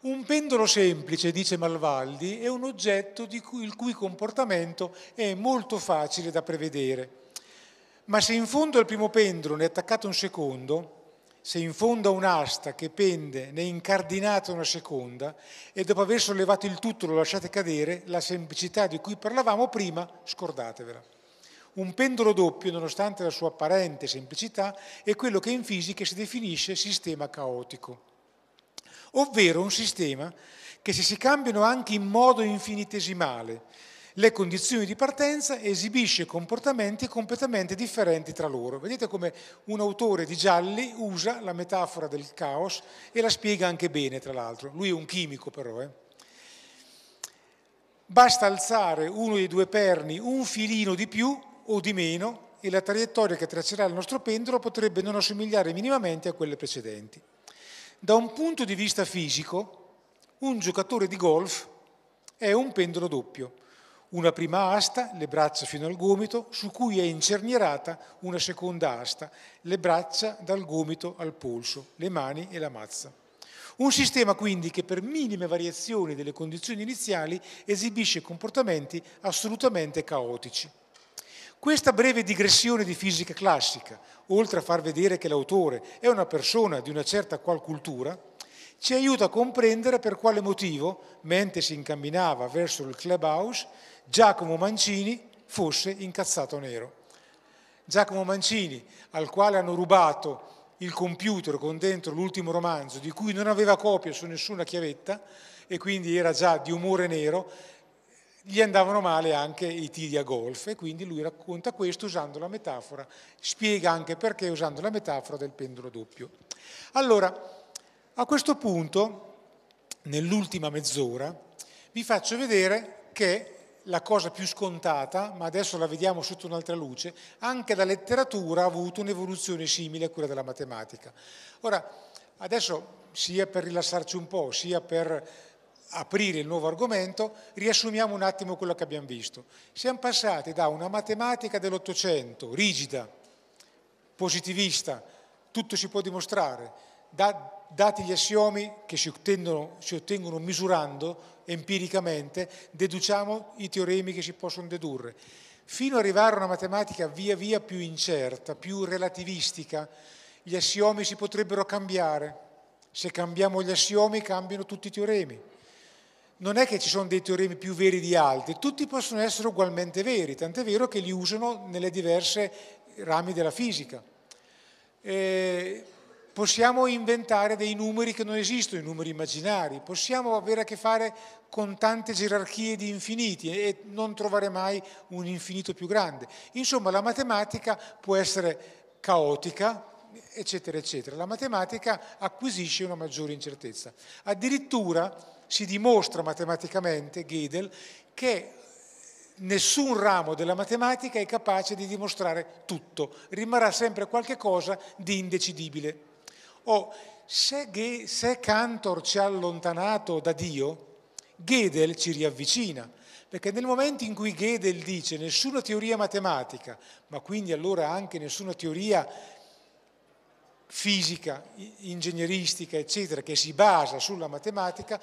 Un pendolo semplice, dice Malvaldi, è un oggetto cui, il cui comportamento è molto facile da prevedere. Ma se in fondo al primo pendolo ne è attaccato un secondo, se in fondo a un'asta che pende ne incardinate una seconda e dopo aver sollevato il tutto lo lasciate cadere, la semplicità di cui parlavamo prima scordatevela. Un pendolo doppio, nonostante la sua apparente semplicità, è quello che in fisica si definisce sistema caotico, ovvero un sistema che se si cambiano anche in modo infinitesimale, le condizioni di partenza e esibisce comportamenti completamente differenti tra loro. Vedete come un autore di Gialli usa la metafora del caos e la spiega anche bene, tra l'altro. Lui è un chimico però. Eh. Basta alzare uno dei due perni un filino di più o di meno e la traiettoria che traccerà il nostro pendolo potrebbe non assomigliare minimamente a quelle precedenti. Da un punto di vista fisico, un giocatore di golf è un pendolo doppio, una prima asta, le braccia fino al gomito, su cui è incernierata una seconda asta, le braccia dal gomito al polso, le mani e la mazza. Un sistema quindi che per minime variazioni delle condizioni iniziali esibisce comportamenti assolutamente caotici. Questa breve digressione di fisica classica, oltre a far vedere che l'autore è una persona di una certa qual cultura, ci aiuta a comprendere per quale motivo, mentre si incamminava verso il clubhouse, Giacomo Mancini fosse incazzato nero. Giacomo Mancini, al quale hanno rubato il computer con dentro l'ultimo romanzo, di cui non aveva copia su nessuna chiavetta e quindi era già di umore nero, gli andavano male anche i tiri a golf e quindi lui racconta questo usando la metafora, spiega anche perché usando la metafora del pendolo doppio. Allora, a questo punto, nell'ultima mezz'ora, vi faccio vedere che la cosa più scontata, ma adesso la vediamo sotto un'altra luce, anche la letteratura ha avuto un'evoluzione simile a quella della matematica. Ora, adesso sia per rilassarci un po', sia per aprire il nuovo argomento, riassumiamo un attimo quello che abbiamo visto. Siamo passati da una matematica dell'Ottocento, rigida, positivista, tutto si può dimostrare, dati gli assiomi che si ottengono, si ottengono misurando empiricamente, deduciamo i teoremi che si possono dedurre, fino ad arrivare a una matematica via via più incerta, più relativistica. Gli assiomi si potrebbero cambiare, se cambiamo gli assiomi cambiano tutti i teoremi. Non è che ci sono dei teoremi più veri di altri, tutti possono essere ugualmente veri, tant'è vero che li usano nelle diverse rami della fisica. Eh, possiamo inventare dei numeri che non esistono, i numeri immaginari, possiamo avere a che fare con tante gerarchie di infiniti e non trovare mai un infinito più grande. Insomma, la matematica può essere caotica, eccetera, eccetera. La matematica acquisisce una maggiore incertezza. Addirittura si dimostra matematicamente, Gödel, che nessun ramo della matematica è capace di dimostrare tutto, rimarrà sempre qualche cosa di indecidibile. O oh, se, se Cantor ci ha allontanato da Dio, Gedel ci riavvicina, perché nel momento in cui Gedel dice nessuna teoria matematica, ma quindi allora anche nessuna teoria fisica, ingegneristica, eccetera, che si basa sulla matematica,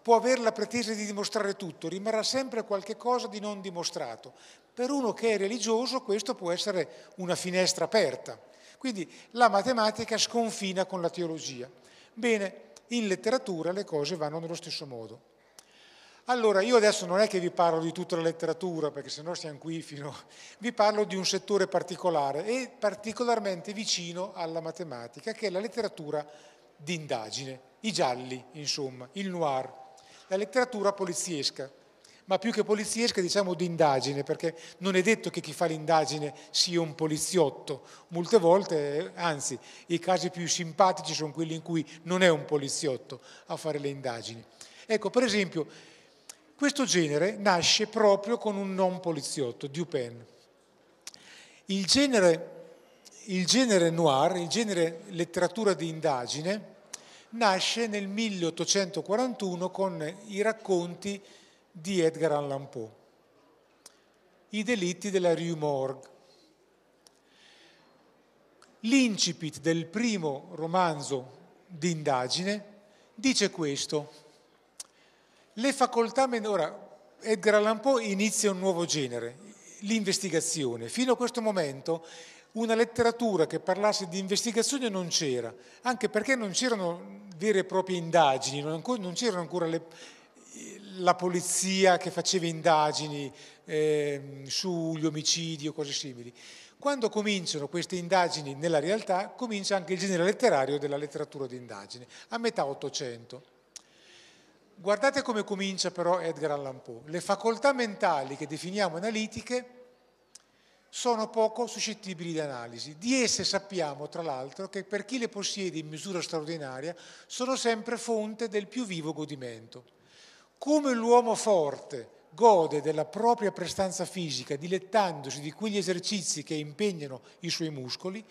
può avere la pretesa di dimostrare tutto, rimarrà sempre qualche cosa di non dimostrato. Per uno che è religioso questo può essere una finestra aperta. Quindi la matematica sconfina con la teologia. Bene, in letteratura le cose vanno nello stesso modo. Allora, io adesso non è che vi parlo di tutta la letteratura, perché sennò siamo qui fino... Vi parlo di un settore particolare e particolarmente vicino alla matematica, che è la letteratura d'indagine, i gialli, insomma, il noir, la letteratura poliziesca ma più che poliziesca diciamo di indagine, perché non è detto che chi fa l'indagine sia un poliziotto, molte volte, anzi, i casi più simpatici sono quelli in cui non è un poliziotto a fare le indagini. Ecco, per esempio, questo genere nasce proprio con un non poliziotto, Dupin. Il genere, il genere noir, il genere letteratura di indagine, nasce nel 1841 con i racconti di Edgar Allan Poe, I delitti della Rue Morgue. L'incipit del primo romanzo di indagine dice questo. Le facoltà menori, Edgar Allan Poe inizia un nuovo genere, l'investigazione. Fino a questo momento una letteratura che parlasse di investigazione non c'era, anche perché non c'erano vere e proprie indagini, non c'erano ancora le la polizia che faceva indagini eh, sugli omicidi o cose simili. Quando cominciano queste indagini nella realtà, comincia anche il genere letterario della letteratura di indagine, a metà Ottocento. Guardate come comincia però Edgar Allan Poe. Le facoltà mentali che definiamo analitiche sono poco suscettibili di analisi. Di esse sappiamo, tra l'altro, che per chi le possiede in misura straordinaria sono sempre fonte del più vivo godimento. Come l'uomo forte gode della propria prestanza fisica dilettandosi di quegli esercizi che impegnano i suoi muscoli,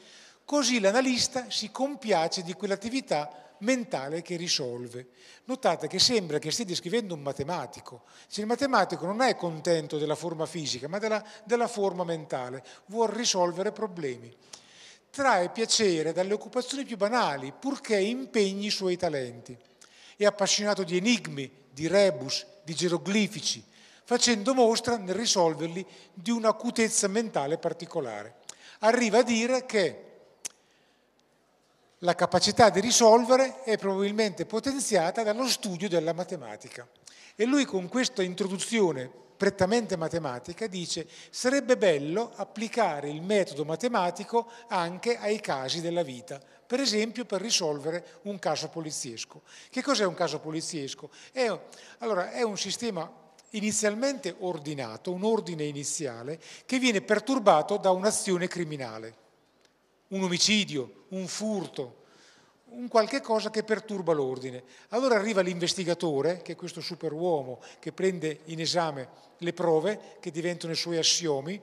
così l'analista si compiace di quell'attività mentale che risolve. Notate che sembra che stia descrivendo un matematico. Cioè, il matematico non è contento della forma fisica, ma della, della forma mentale, vuol risolvere problemi. Trae piacere dalle occupazioni più banali, purché impegni i suoi talenti. È appassionato di enigmi, di rebus, di geroglifici, facendo mostra nel risolverli di un'acutezza mentale particolare. Arriva a dire che la capacità di risolvere è probabilmente potenziata dallo studio della matematica. E lui con questa introduzione prettamente matematica dice sarebbe bello applicare il metodo matematico anche ai casi della vita, per esempio per risolvere un caso poliziesco. Che cos'è un caso poliziesco? È, allora, è un sistema inizialmente ordinato, un ordine iniziale, che viene perturbato da un'azione criminale, un omicidio, un furto, un qualche cosa che perturba l'ordine. Allora arriva l'investigatore, che è questo superuomo che prende in esame le prove, che diventano i suoi assiomi,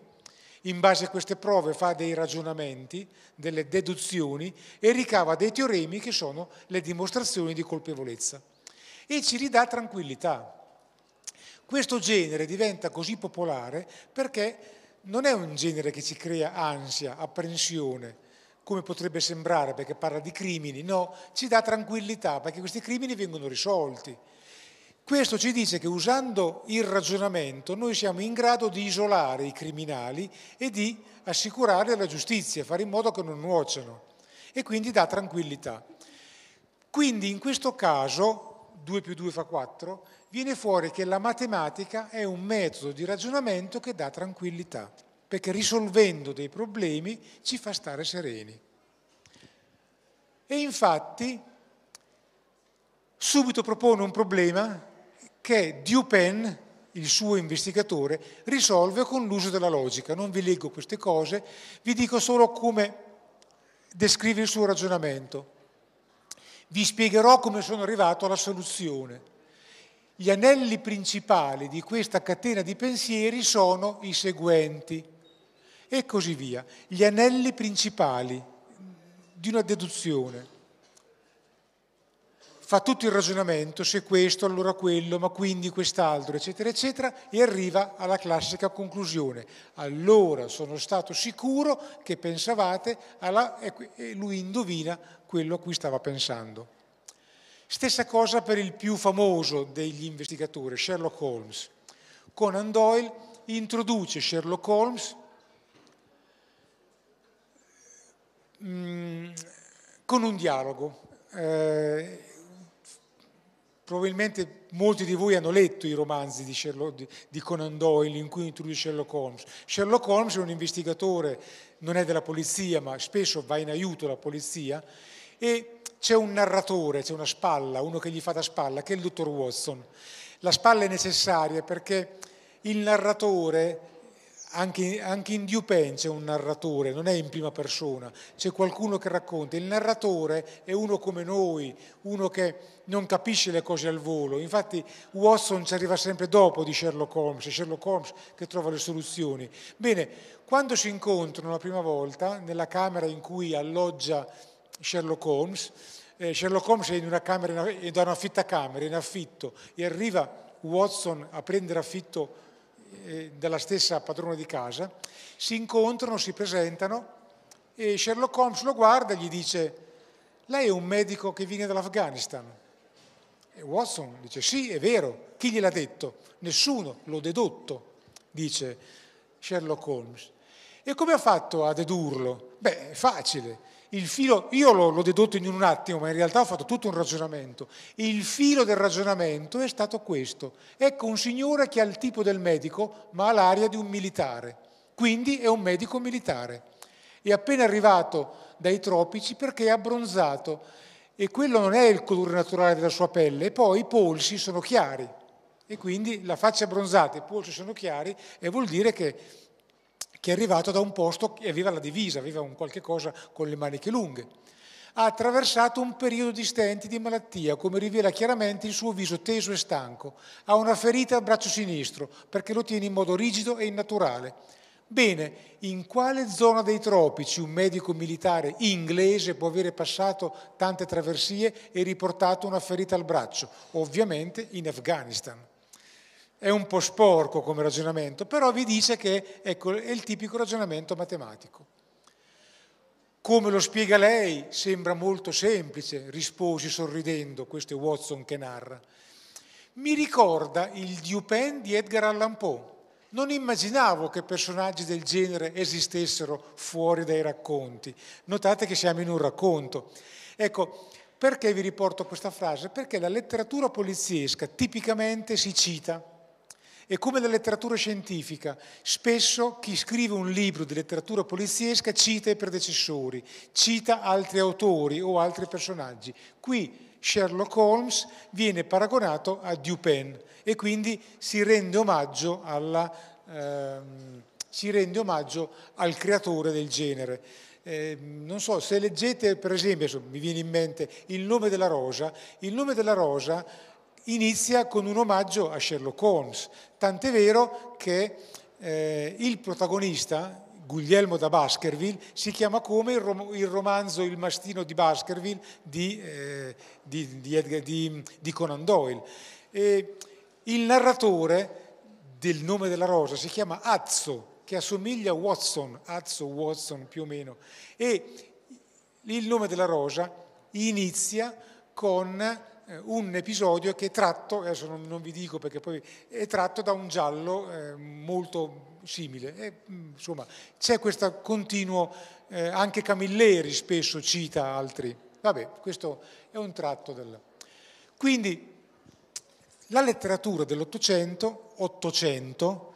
in base a queste prove fa dei ragionamenti, delle deduzioni e ricava dei teoremi che sono le dimostrazioni di colpevolezza. E ci ridà tranquillità. Questo genere diventa così popolare perché non è un genere che ci crea ansia, apprensione, come potrebbe sembrare perché parla di crimini, no, ci dà tranquillità perché questi crimini vengono risolti questo ci dice che usando il ragionamento noi siamo in grado di isolare i criminali e di assicurare la giustizia, fare in modo che non nuocciano e quindi dà tranquillità. Quindi in questo caso, 2 più 2 fa 4, viene fuori che la matematica è un metodo di ragionamento che dà tranquillità, perché risolvendo dei problemi ci fa stare sereni. E infatti subito propone un problema che Dupin, il suo investigatore, risolve con l'uso della logica. Non vi leggo queste cose, vi dico solo come descrive il suo ragionamento. Vi spiegherò come sono arrivato alla soluzione. Gli anelli principali di questa catena di pensieri sono i seguenti e così via. Gli anelli principali di una deduzione fa tutto il ragionamento, se questo allora quello, ma quindi quest'altro, eccetera, eccetera, e arriva alla classica conclusione. Allora sono stato sicuro che pensavate, alla... e lui indovina quello a cui stava pensando. Stessa cosa per il più famoso degli investigatori, Sherlock Holmes. Conan Doyle introduce Sherlock Holmes mm, con un dialogo. Eh, Probabilmente molti di voi hanno letto i romanzi di, Sherlock, di, Conan Doyle in cui introduce Sherlock Holmes. Sherlock Holmes è un investigatore, non è della polizia, ma spesso va in aiuto alla polizia e c'è un narratore, c'è una spalla, uno che gli fa da spalla, che è il dottor Watson. La spalla è necessaria perché il narratore anche, anche, in Dupin c'è un narratore, non è in prima persona, c'è qualcuno che racconta. Il narratore è uno come noi, uno che non capisce le cose al volo. Infatti Watson ci arriva sempre dopo di Sherlock Holmes, è Sherlock Holmes che trova le soluzioni. Bene, quando si incontrano la prima volta nella camera in cui alloggia Sherlock Holmes, eh, Sherlock Holmes è in una camera, è da una fitta camera, in affitto, e arriva Watson a prendere affitto eh, della stessa padrona di casa, si incontrano, si presentano e Sherlock Holmes lo guarda e gli dice lei è un medico che viene dall'Afghanistan. E Watson dice sì, è vero, chi gliel'ha detto? Nessuno, l'ho dedotto, dice Sherlock Holmes. E come ha fatto a dedurlo? Beh, è facile il filo, io l'ho, dedotto in un attimo, ma in realtà ho fatto tutto un ragionamento. Il filo del ragionamento è stato questo. Ecco un signore che ha il tipo del medico, ma ha l'aria di un militare. Quindi è un medico militare. È appena arrivato dai tropici perché è abbronzato e quello non è il colore naturale della sua pelle. E poi i polsi sono chiari e quindi la faccia abbronzata e i polsi sono chiari e vuol dire che che è arrivato da un posto e aveva la divisa, aveva un qualche cosa con le maniche lunghe. Ha attraversato un periodo di stenti di malattia, come rivela chiaramente il suo viso teso e stanco. Ha una ferita al braccio sinistro, perché lo tiene in modo rigido e innaturale. Bene, in quale zona dei tropici un medico militare inglese può avere passato tante traversie e riportato una ferita al braccio? Ovviamente in Afghanistan. È un po' sporco come ragionamento, però vi dice che ecco, è il tipico ragionamento matematico. Come lo spiega lei sembra molto semplice, risposi sorridendo, questo è Watson che narra. Mi ricorda il Dupin di Edgar Allan Poe. Non immaginavo che personaggi del genere esistessero fuori dai racconti. Notate che siamo in un racconto. Ecco, perché vi riporto questa frase? Perché la letteratura poliziesca tipicamente si cita è come la letteratura scientifica. Spesso chi scrive un libro di letteratura poliziesca cita i predecessori, cita altri autori o altri personaggi. Qui Sherlock Holmes viene paragonato a Dupin e quindi si rende omaggio, alla, ehm, si rende omaggio al creatore del genere. Eh, non so, se leggete per esempio, mi viene in mente il nome della rosa, il nome della rosa inizia con un omaggio a Sherlock Holmes, tant'è vero che eh, il protagonista, Guglielmo da Baskerville, si chiama come il, rom il romanzo Il mastino di Baskerville di, eh, di, di, di Conan Doyle. E il narratore del nome della rosa si chiama Azzo, che assomiglia a Watson, Azzo Watson più o meno, e il nome della rosa inizia con eh, un episodio che è tratto, adesso non, non, vi dico perché poi è tratto da un giallo eh, molto simile. E, mm, insomma, c'è questo continuo, eh, anche Camilleri spesso cita altri. Vabbè, questo è un tratto del... Quindi la letteratura dell'Ottocento, Ottocento,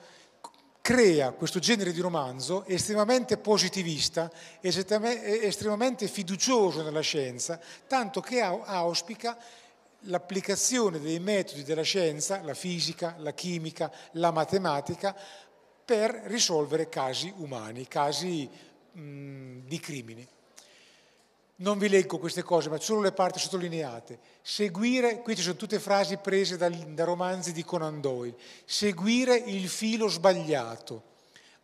crea questo genere di romanzo estremamente positivista, estremamente fiducioso nella scienza, tanto che auspica l'applicazione dei metodi della scienza, la fisica, la chimica, la matematica, per risolvere casi umani, casi mh, di crimini. Non vi leggo queste cose, ma solo le parti sottolineate. Seguire, qui ci sono tutte frasi prese da, da romanzi di Conan Doyle, seguire il filo sbagliato.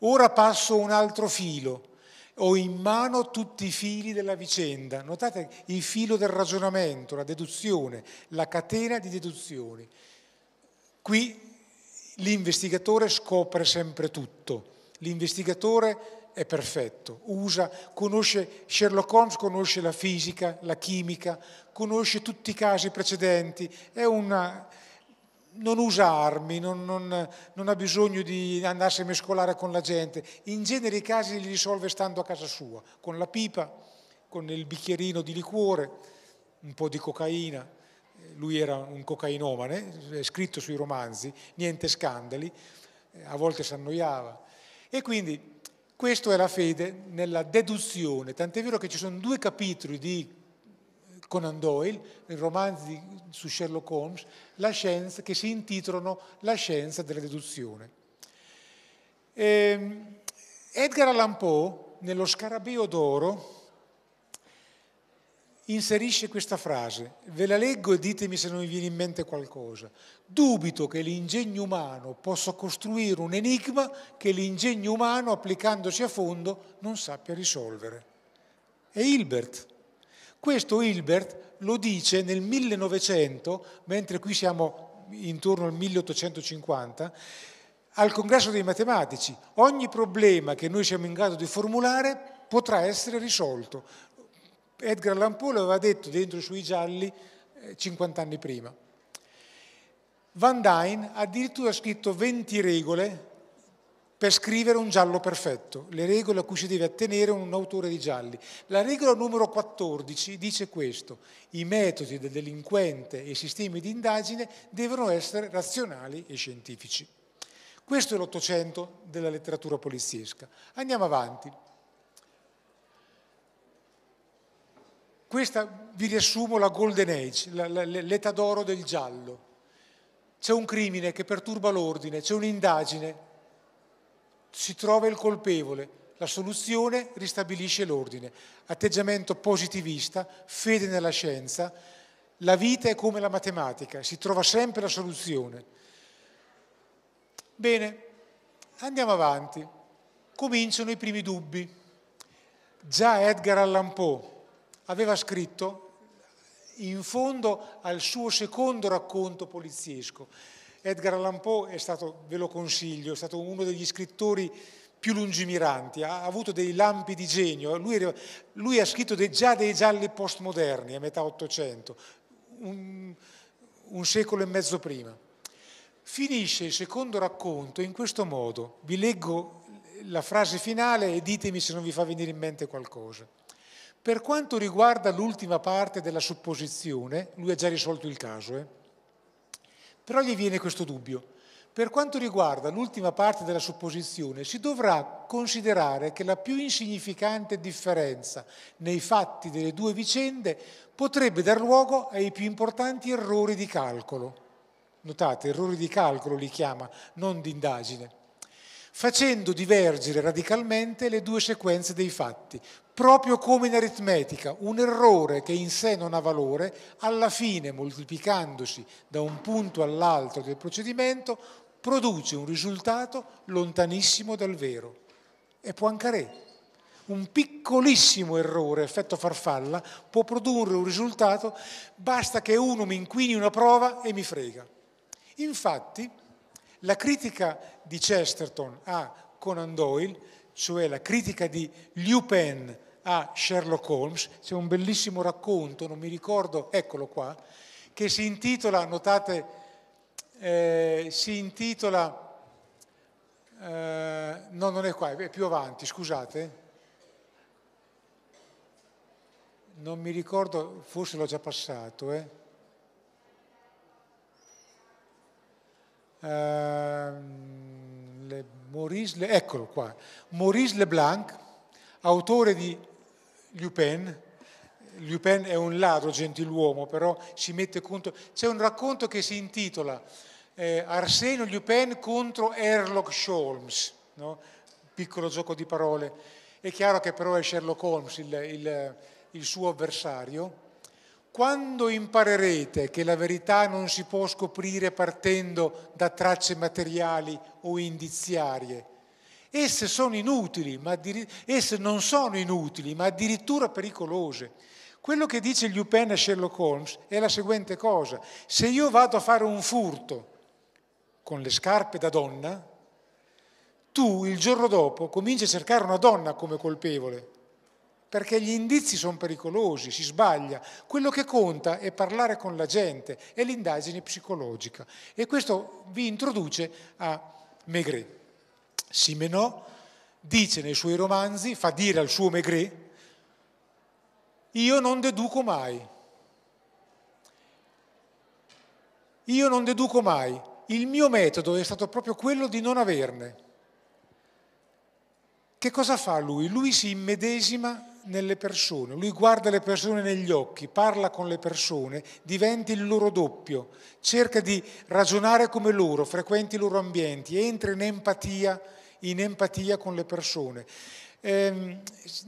Ora passo un altro filo ho in mano tutti i fili della vicenda. Notate il filo del ragionamento, la deduzione, la catena di deduzioni. Qui l'investigatore scopre sempre tutto. L'investigatore è perfetto, usa, conosce, Sherlock Holmes conosce la fisica, la chimica, conosce tutti i casi precedenti, è una non usarmi, non, non, non, ha bisogno di andarsi a mescolare con la gente. In genere i casi li risolve stando a casa sua, con la pipa, con il bicchierino di liquore, un po' di cocaina. Lui era un cocainomane, è scritto sui romanzi, niente scandali, eh, a volte si annoiava. E quindi questa è la fede nella deduzione, tant'è vero che ci sono due capitoli di Conan Doyle, romanzi su Sherlock Holmes, scienza, che si intitolano La scienza della deduzione. E ehm, Edgar Allan Poe, nello Scarabeo d'Oro, inserisce questa frase, ve la leggo e ditemi se non vi viene in mente qualcosa. Dubito che l'ingegno umano possa costruire un enigma che l'ingegno umano, applicandosi a fondo, non sappia risolvere. È Hilbert questo Hilbert lo dice nel 1900, mentre qui siamo intorno al 1850, al congresso dei matematici. Ogni problema che noi siamo in grado di formulare potrà essere risolto. Edgar Allan Poe l'aveva detto dentro i suoi gialli 50 eh, anni prima. Van Dyne ha addirittura scritto 20 regole per scrivere un giallo perfetto, le regole a cui si deve attenere un autore di gialli. La regola numero 14 dice questo, i metodi del delinquente e i sistemi di indagine devono essere razionali e scientifici. Questo è l'Ottocento della letteratura poliziesca. Andiamo avanti. Questa vi riassumo la Golden Age, l'età d'oro del giallo. C'è un crimine che perturba l'ordine, c'è un'indagine si trova il colpevole, la soluzione ristabilisce l'ordine. Atteggiamento positivista, fede nella scienza, la vita è come la matematica, si trova sempre la soluzione. Bene, andiamo avanti. Cominciano i primi dubbi. Già Edgar Allan Poe aveva scritto in fondo al suo secondo racconto poliziesco Edgar Allan Poe è stato, ve lo consiglio, è stato uno degli scrittori più lungimiranti, ha avuto dei lampi di genio, lui, lui ha scritto dei, già dei gialli postmoderni a metà Ottocento, un, un secolo e mezzo prima. Finisce il secondo racconto in questo modo, vi leggo la frase finale e ditemi se non vi fa venire in mente qualcosa. Per quanto riguarda l'ultima parte della supposizione, lui ha già risolto il caso, eh? Però gli viene questo dubbio. Per quanto riguarda l'ultima parte della supposizione, si dovrà considerare che la più insignificante differenza nei fatti delle due vicende potrebbe dar luogo ai più importanti errori di calcolo. Notate, errori di calcolo li chiama, non di indagine facendo divergere radicalmente le due sequenze dei fatti, proprio come in aritmetica, un errore che in sé non ha valore, alla fine, moltiplicandosi da un punto all'altro del procedimento, produce un risultato lontanissimo dal vero. E Poincaré, un piccolissimo errore, effetto farfalla, può produrre un risultato, basta che uno mi inquini una prova e mi frega. Infatti, la critica di Chesterton a Conan Doyle, cioè la critica di Liu Penn a Sherlock Holmes, c'è un bellissimo racconto, non mi ricordo, eccolo qua, che si intitola, notate, eh, si intitola, eh, no non è qua, è più avanti, scusate, non mi ricordo, forse l'ho già passato, eh. eh, Maurice, le, eccolo qua, Maurice Leblanc, autore di Lupin, Lupin è un ladro gentiluomo, però si mette contro... C'è un racconto che si intitola eh, Arsenio Lupin contro Sherlock Holmes, no? piccolo gioco di parole. È chiaro che però è Sherlock Holmes il, il, il suo avversario quando imparerete che la verità non si può scoprire partendo da tracce materiali o indiziarie, esse, sono inutili, ma addiri- esse non sono inutili, ma addirittura pericolose. Quello che dice Lupin a Sherlock Holmes è la seguente cosa. Se io vado a fare un furto con le scarpe da donna, tu il giorno dopo cominci a cercare una donna come colpevole perché gli indizi sono pericolosi, si sbaglia. Quello che conta è parlare con la gente, è l'indagine psicologica. E questo vi introduce a Maigret. Simenon dice nei suoi romanzi, fa dire al suo Maigret, io non deduco mai. Io non deduco mai. Il mio metodo è stato proprio quello di non averne. Che cosa fa lui? Lui si immedesima nelle persone, lui guarda le persone negli occhi, parla con le persone, diventi il loro doppio, cerca di ragionare come loro, frequenti i loro ambienti, entra in empatia, in empatia con le persone. Eh,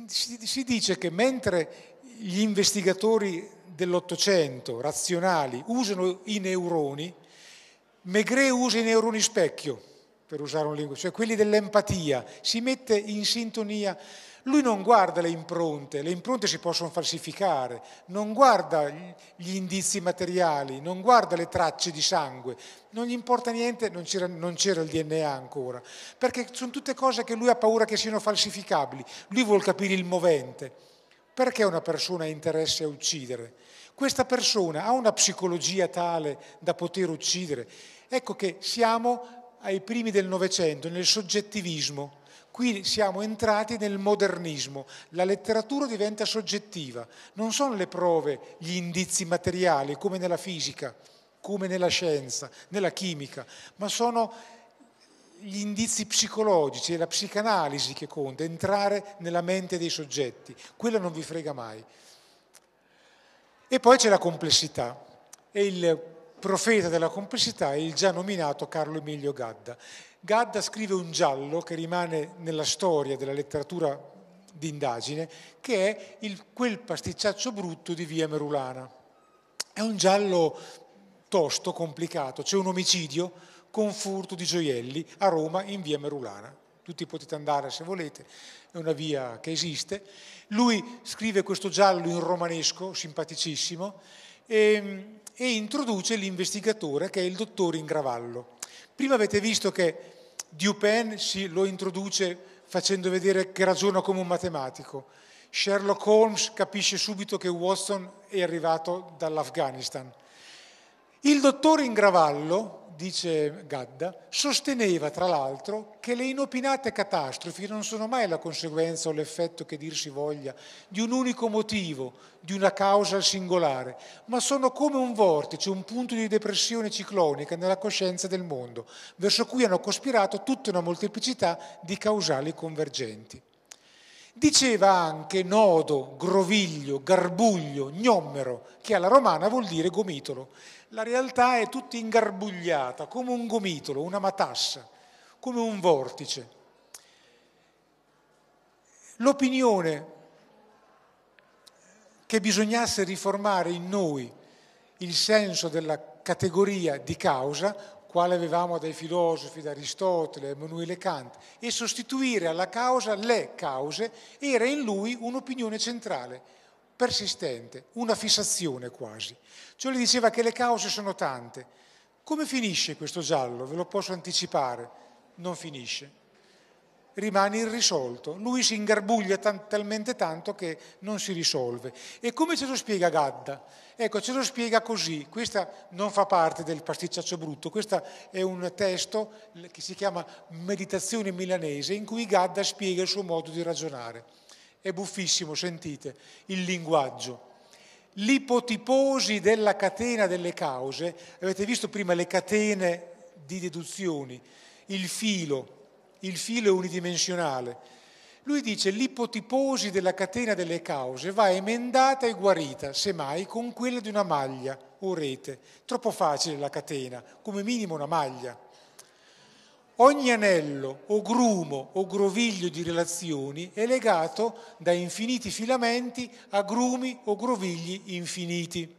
si, si dice che mentre gli investigatori dell'Ottocento, razionali, usano i neuroni, Maigret usa i neuroni specchio, per usare un linguaggio, cioè quelli dell'empatia, si mette in sintonia lui non guarda le impronte, le impronte si possono falsificare, non guarda gli indizi materiali, non guarda le tracce di sangue, non gli importa niente, non c'era, non c'era il DNA ancora, perché sono tutte cose che lui ha paura che siano falsificabili, lui vuole capire il movente. Perché una persona ha interesse a uccidere? Questa persona ha una psicologia tale da poter uccidere. Ecco che siamo ai primi del Novecento nel soggettivismo Qui siamo entrati nel modernismo, la letteratura diventa soggettiva, non sono le prove, gli indizi materiali come nella fisica, come nella scienza, nella chimica, ma sono gli indizi psicologici, è la psicanalisi che conta, entrare nella mente dei soggetti, quella non vi frega mai. E poi c'è la complessità e il profeta della complessità è il già nominato Carlo Emilio Gadda. Gadda scrive un giallo che rimane nella storia della letteratura d'indagine, che è il, quel pasticciaccio brutto di via Merulana. È un giallo tosto, complicato, c'è un omicidio con furto di gioielli a Roma in via Merulana. Tutti potete andare se volete, è una via che esiste. Lui scrive questo giallo in romanesco, simpaticissimo, e, ehm, e introduce l'investigatore che è il dottore Ingravallo Prima avete visto che Dupin si lo introduce facendo vedere che ragiona come un matematico. Sherlock Holmes capisce subito che Watson è arrivato dall'Afghanistan. Il dottore in gravallo dice Gadda, sosteneva tra l'altro che le inopinate catastrofi non sono mai la conseguenza o l'effetto che dir si voglia di un unico motivo, di una causa singolare, ma sono come un vortice, un punto di depressione ciclonica nella coscienza del mondo, verso cui hanno cospirato tutta una molteplicità di causali convergenti. Diceva anche nodo, groviglio, garbuglio, gnommero, che alla romana vuol dire gomitolo, la realtà è tutta ingarbugliata, come un gomitolo, una matassa, come un vortice. L'opinione che bisognasse riformare in noi il senso della categoria di causa, quale avevamo dai filosofi, da Aristotele, Emanuele Kant, e sostituire alla causa le cause, era in lui un'opinione centrale persistente, una fissazione quasi. Cioè le diceva che le cause sono tante. Come finisce questo giallo? Ve lo posso anticipare. Non finisce. Rimane irrisolto. Lui si ingarbuglia tan- talmente tanto che non si risolve. E come ce lo spiega Gadda? Ecco, ce lo spiega così. Questa non fa parte del pasticciaccio brutto, questo è un testo che si chiama Meditazione milanese in cui Gadda spiega il suo modo di ragionare. È buffissimo, sentite, il linguaggio. L'ipotiposi della catena delle cause, avete visto prima le catene di deduzioni, il filo, il filo unidimensionale. Lui dice l'ipotiposi della catena delle cause va emendata e guarita, semmai, con quella di una maglia o rete. Troppo facile la catena, come minimo una maglia. Ogni anello o grumo o groviglio di relazioni è legato da infiniti filamenti a grumi o grovigli infiniti.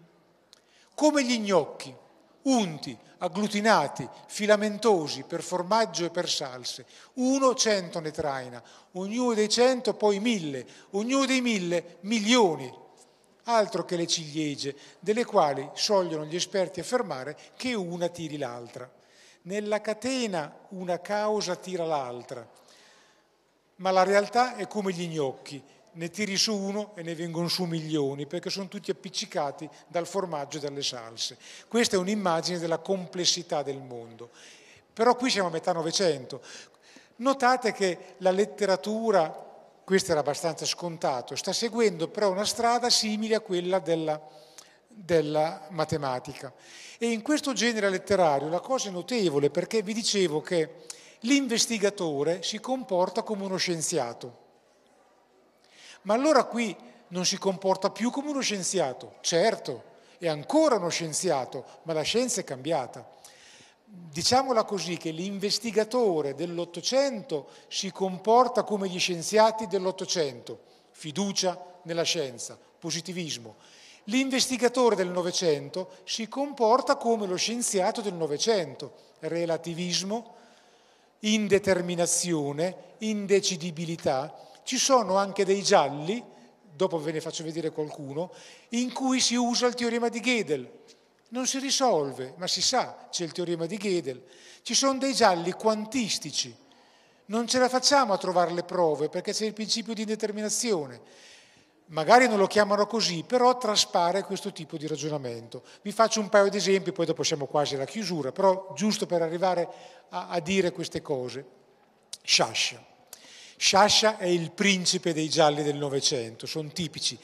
Come gli gnocchi, unti, agglutinati, filamentosi per formaggio e per salse. Uno cento ne traina, ognuno dei cento poi mille, ognuno dei mille milioni. Altro che le ciliegie, delle quali sogliono gli esperti affermare che una tiri l'altra. Nella catena una causa tira l'altra, ma la realtà è come gli gnocchi, ne tiri su uno e ne vengono su milioni perché sono tutti appiccicati dal formaggio e dalle salse. Questa è un'immagine della complessità del mondo. Però qui siamo a metà Novecento. Notate che la letteratura, questo era abbastanza scontato, sta seguendo però una strada simile a quella della della matematica. E in questo genere letterario la cosa è notevole perché vi dicevo che l'investigatore si comporta come uno scienziato. Ma allora qui non si comporta più come uno scienziato, certo, è ancora uno scienziato, ma la scienza è cambiata. Diciamola così che l'investigatore dell'Ottocento si comporta come gli scienziati dell'Ottocento, fiducia nella scienza, positivismo l'investigatore del Novecento si comporta come lo scienziato del Novecento, relativismo, indeterminazione, indecidibilità. Ci sono anche dei gialli, dopo ve ne faccio vedere qualcuno, in cui si usa il teorema di Gödel. Non si risolve, ma si sa, c'è il teorema di Gödel. Ci sono dei gialli quantistici, non ce la facciamo a trovare le prove perché c'è il principio di indeterminazione magari non lo chiamano così, però traspare questo tipo di ragionamento. Vi faccio un paio di esempi, poi dopo siamo quasi alla chiusura, però giusto per arrivare a, a dire queste cose. Sciascia. Sciascia è il principe dei gialli del Novecento, sono tipici.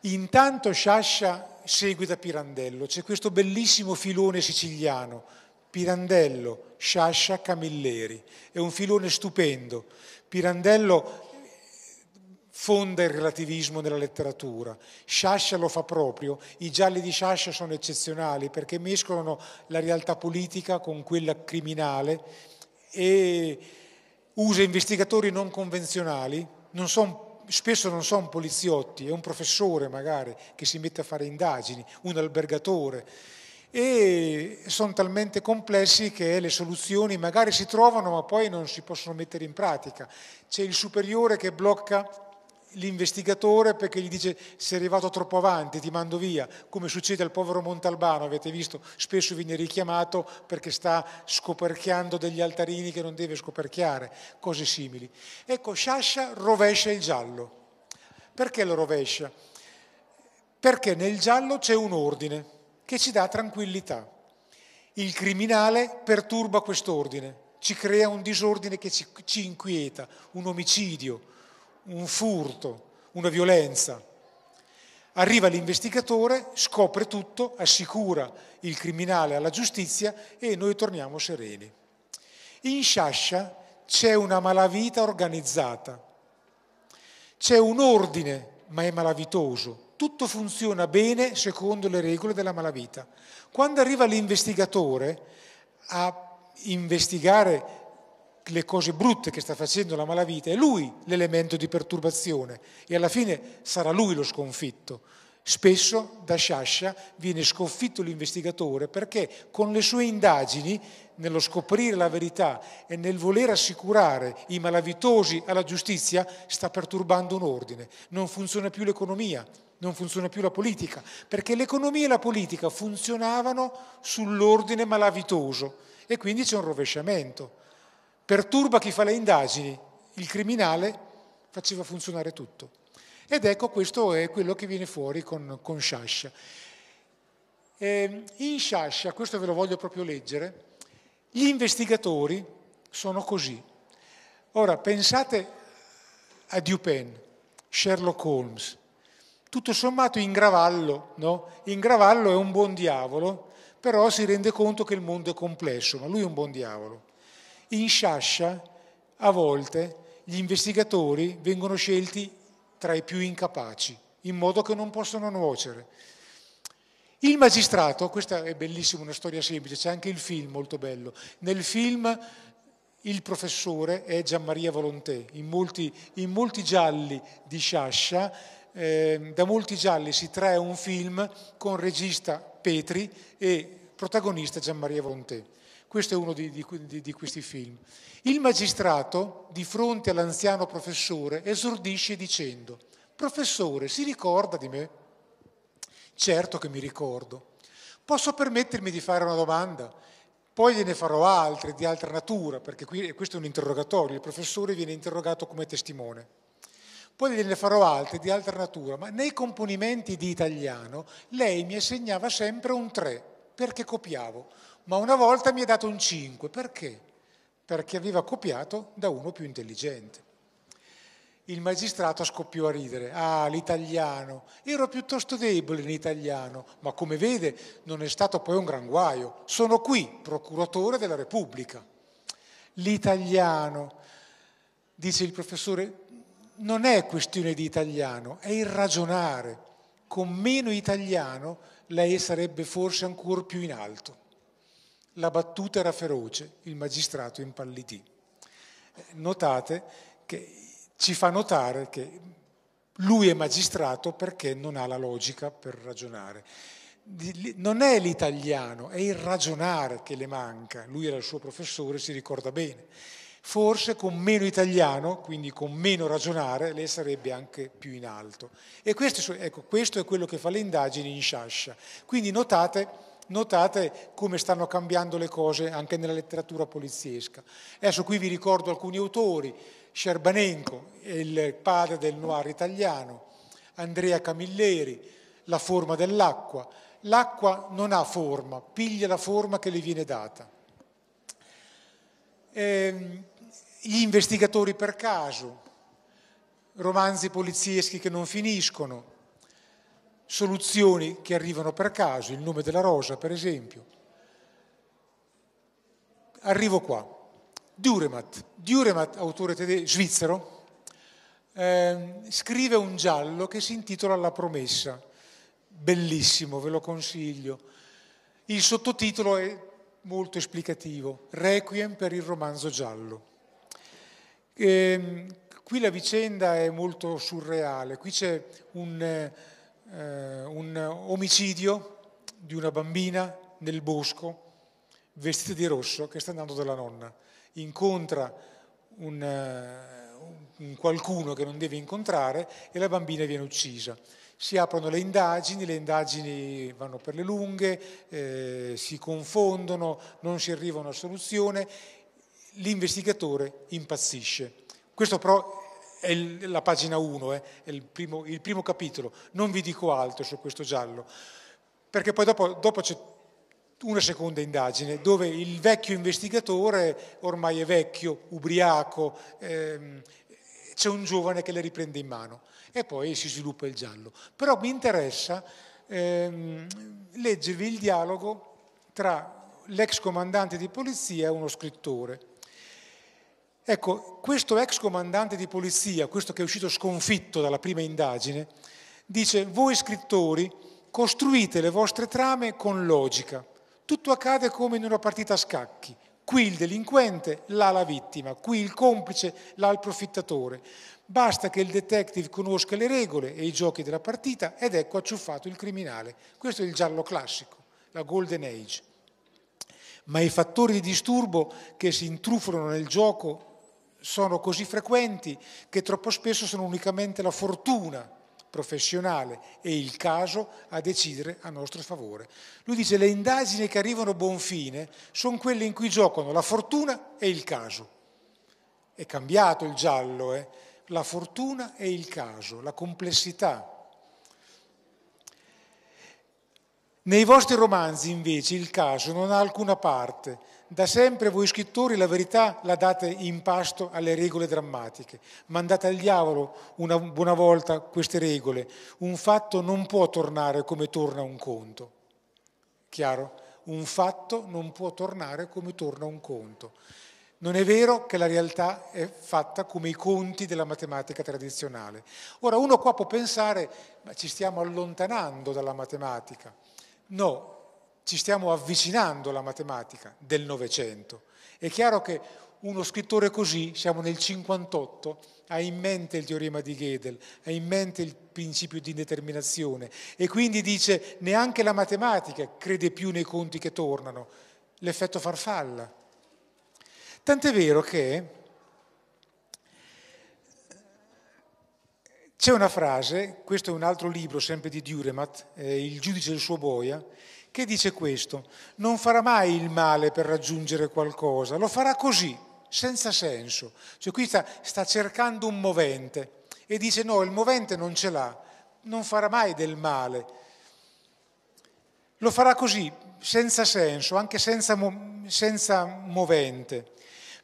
Intanto Sciascia seguita Pirandello, c'è questo bellissimo filone siciliano, Pirandello, Sciascia, Camilleri, è un filone stupendo. Pirandello fonda il relativismo nella letteratura. Sciascia lo fa proprio, i gialli di Sciascia sono eccezionali perché mescolano la realtà politica con quella criminale e usa investigatori non convenzionali, non son, spesso non sono poliziotti, è un professore magari che si mette a fare indagini, un albergatore e sono talmente complessi che le soluzioni magari si trovano ma poi non si possono mettere in pratica. C'è il superiore che blocca l'investigatore perché gli dice sei arrivato troppo avanti, ti mando via, come succede al povero Montalbano, avete visto, spesso viene richiamato perché sta scoperchiando degli altarini che non deve scoperchiare, cose simili. Ecco, Sciascia rovescia il giallo. Perché lo rovescia? Perché nel giallo c'è un ordine che ci dà tranquillità. Il criminale perturba quest'ordine, ci crea un disordine che ci, ci inquieta, un omicidio, un furto, una violenza. Arriva l'investigatore, scopre tutto, assicura il criminale alla giustizia e noi torniamo sereni. In Sciascia c'è una malavita organizzata, c'è un ordine, ma è malavitoso. Tutto funziona bene secondo le regole della malavita. Quando arriva l'investigatore a investigare le cose brutte che sta facendo la malavita, è lui l'elemento di perturbazione e alla fine sarà lui lo sconfitto. Spesso da Sciascia viene sconfitto l'investigatore perché con le sue indagini, nello scoprire la verità e nel voler assicurare i malavitosi alla giustizia, sta perturbando un ordine. Non funziona più l'economia, non funziona più la politica, perché l'economia e la politica funzionavano sull'ordine malavitoso e quindi c'è un rovesciamento perturba chi fa le indagini, il criminale faceva funzionare tutto. Ed ecco questo è quello che viene fuori con, con Sciascia. Eh, in Sciascia, questo ve lo voglio proprio leggere, gli investigatori sono così. Ora pensate a Dupin, Sherlock Holmes, tutto sommato in gravallo, no? In gravallo è un buon diavolo, però si rende conto che il mondo è complesso, ma lui è un buon diavolo. In Sciascia a volte gli investigatori vengono scelti tra i più incapaci, in modo che non possono nuocere. Il magistrato, questa è bellissima, una storia semplice, c'è anche il film molto bello. Nel film il professore è Gianmaria Volontè, in molti, in molti gialli di Sciascia, eh, da molti gialli si trae un film con regista Petri e protagonista Gianmaria Volontè. Questo è uno di, di, di questi film. Il magistrato, di fronte all'anziano professore, esordisce dicendo, professore, si ricorda di me? Certo che mi ricordo. Posso permettermi di fare una domanda? Poi gliene farò altre di altra natura, perché qui, questo è un interrogatorio, il professore viene interrogato come testimone. Poi gliene farò altre di altra natura, ma nei componimenti di italiano lei mi assegnava sempre un 3, perché copiavo ma una volta mi ha dato un 5. Perché? Perché aveva copiato da uno più intelligente. Il magistrato scoppiò a ridere. Ah, l'italiano. Ero piuttosto debole in italiano, ma come vede non è stato poi un gran guaio. Sono qui, procuratore della Repubblica. L'italiano, dice il professore, non è questione di italiano, è il ragionare. Con meno italiano lei sarebbe forse ancora più in alto. La battuta era feroce, il magistrato impallidì. Eh, notate che ci fa notare che lui è magistrato perché non ha la logica per ragionare. Non è l'italiano, è il ragionare che le manca. Lui era il suo professore, si ricorda bene. Forse con meno italiano, quindi con meno ragionare, lei sarebbe anche più in alto. E questo, ecco, questo è quello che fa le indagini in Sciascia. Quindi notate notate come stanno cambiando le cose anche nella letteratura poliziesca. Adesso qui vi ricordo alcuni autori, Scerbanenko, il padre del noir italiano, Andrea Camilleri, La forma dell'acqua. L'acqua non ha forma, piglia la forma che le viene data. Ehm, gli investigatori per caso, romanzi polizieschi che non finiscono, soluzioni che arrivano per caso, il nome della rosa per esempio. Arrivo qua. Duremat, Duremat autore tede- svizzero, eh, scrive un giallo che si intitola La promessa, bellissimo, ve lo consiglio. Il sottotitolo è molto esplicativo, Requiem per il romanzo giallo. Eh, qui la vicenda è molto surreale, qui c'è un... Eh, eh, un omicidio di una bambina nel bosco vestita di rosso che sta andando dalla nonna. Incontra un, eh, un qualcuno che non deve incontrare e la bambina viene uccisa si aprono le indagini, le indagini vanno per le lunghe, eh, si confondono, non si arriva a una soluzione, l'investigatore impazzisce. Questo però è la pagina 1, eh, è il primo, il primo, capitolo, non vi dico altro su questo giallo, perché poi dopo, dopo c'è una seconda indagine dove il vecchio investigatore, ormai è vecchio, ubriaco, ehm, c'è un giovane che le riprende in mano e poi si sviluppa il giallo. Però mi interessa ehm, leggervi il dialogo tra l'ex comandante di polizia e uno scrittore. Ecco, questo ex comandante di polizia, questo che è uscito sconfitto dalla prima indagine, dice, voi scrittori costruite le vostre trame con logica. Tutto accade come in una partita a scacchi. Qui il delinquente, là la vittima, qui il complice, là il profittatore. Basta che il detective conosca le regole e i giochi della partita ed ecco acciuffato il criminale. Questo è il giallo classico, la golden age. Ma i fattori di disturbo che si intrufolano nel gioco sono così frequenti che troppo spesso sono unicamente la fortuna professionale e il caso a decidere a nostro favore. Lui dice le indagini che arrivano a buon fine sono quelle in cui giocano la fortuna e il caso. È cambiato il giallo, eh? la fortuna e il caso, la complessità. Nei vostri romanzi invece il caso non ha alcuna parte, da sempre voi scrittori la verità la date in pasto alle regole drammatiche. Mandate al diavolo una buona volta queste regole. Un fatto non può tornare come torna un conto. Chiaro? Un fatto non può tornare come torna un conto. Non è vero che la realtà è fatta come i conti della matematica tradizionale. Ora uno qua può pensare, ma ci stiamo allontanando dalla matematica. No, ci stiamo avvicinando alla matematica del Novecento. È chiaro che uno scrittore così, siamo nel 58, ha in mente il teorema di Gödel, ha in mente il principio di indeterminazione e quindi dice neanche la matematica crede più nei conti che tornano, l'effetto farfalla. Tant'è vero che c'è una frase, questo è un altro libro sempre di Duremat, eh, Il giudice del suo boia, che dice questo, non farà mai il male per raggiungere qualcosa, lo farà così, senza senso. Cioè qui sta, sta cercando un movente e dice no, il movente non ce l'ha, non farà mai del male. Lo farà così, senza senso, anche senza, senza movente,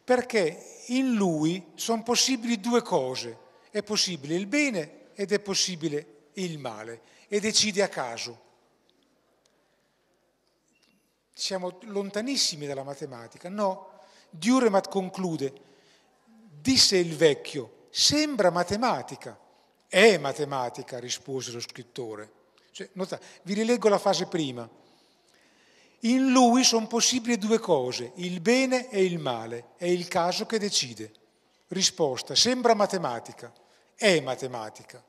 perché in lui sono possibili due cose, è possibile il bene ed è possibile il male e decide a caso siamo lontanissimi dalla matematica. No, Duremat conclude, disse il vecchio, sembra matematica. È matematica, rispose lo scrittore. Cioè, notate, vi rileggo la fase prima. In lui sono possibili due cose, il bene e il male, è il caso che decide. Risposta, sembra matematica, è matematica.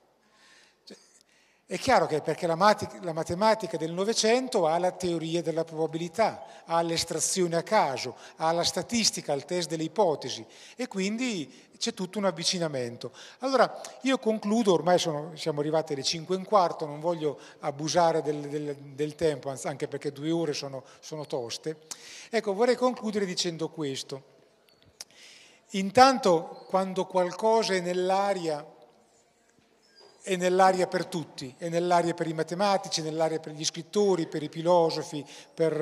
È chiaro che perché la, mat- la matematica del Novecento ha la teoria della probabilità, ha l'estrazione a caso, ha la statistica, il test delle ipotesi e quindi c'è tutto un avvicinamento. Allora io concludo, ormai sono, siamo arrivati alle 5 e un quarto, non voglio abusare del, del, del tempo, anche perché due ore sono, sono toste. Ecco, vorrei concludere dicendo questo. Intanto quando qualcosa è nell'aria è nell'aria per tutti, è nell'aria per i matematici, nell'aria per gli scrittori, per i filosofi, per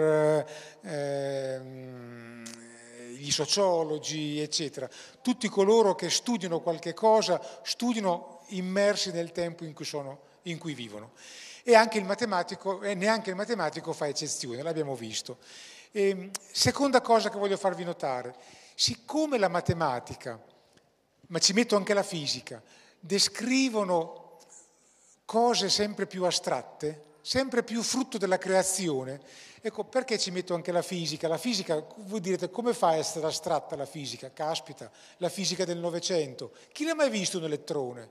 eh, gli sociologi, eccetera. Tutti coloro che studiano qualche cosa, studiano immersi nel tempo in cui, sono, in cui vivono. E, e neanche il matematico fa eccezione, l'abbiamo visto. E, ehm, seconda cosa che voglio farvi notare, siccome la matematica, ma ci metto anche la fisica, descrivono cose sempre più astratte, sempre più frutto della creazione. Ecco, perché ci metto anche la fisica? La fisica, voi direte, come fa a essere astratta la fisica? Caspita, la fisica del Novecento. Chi l'ha mai visto un elettrone?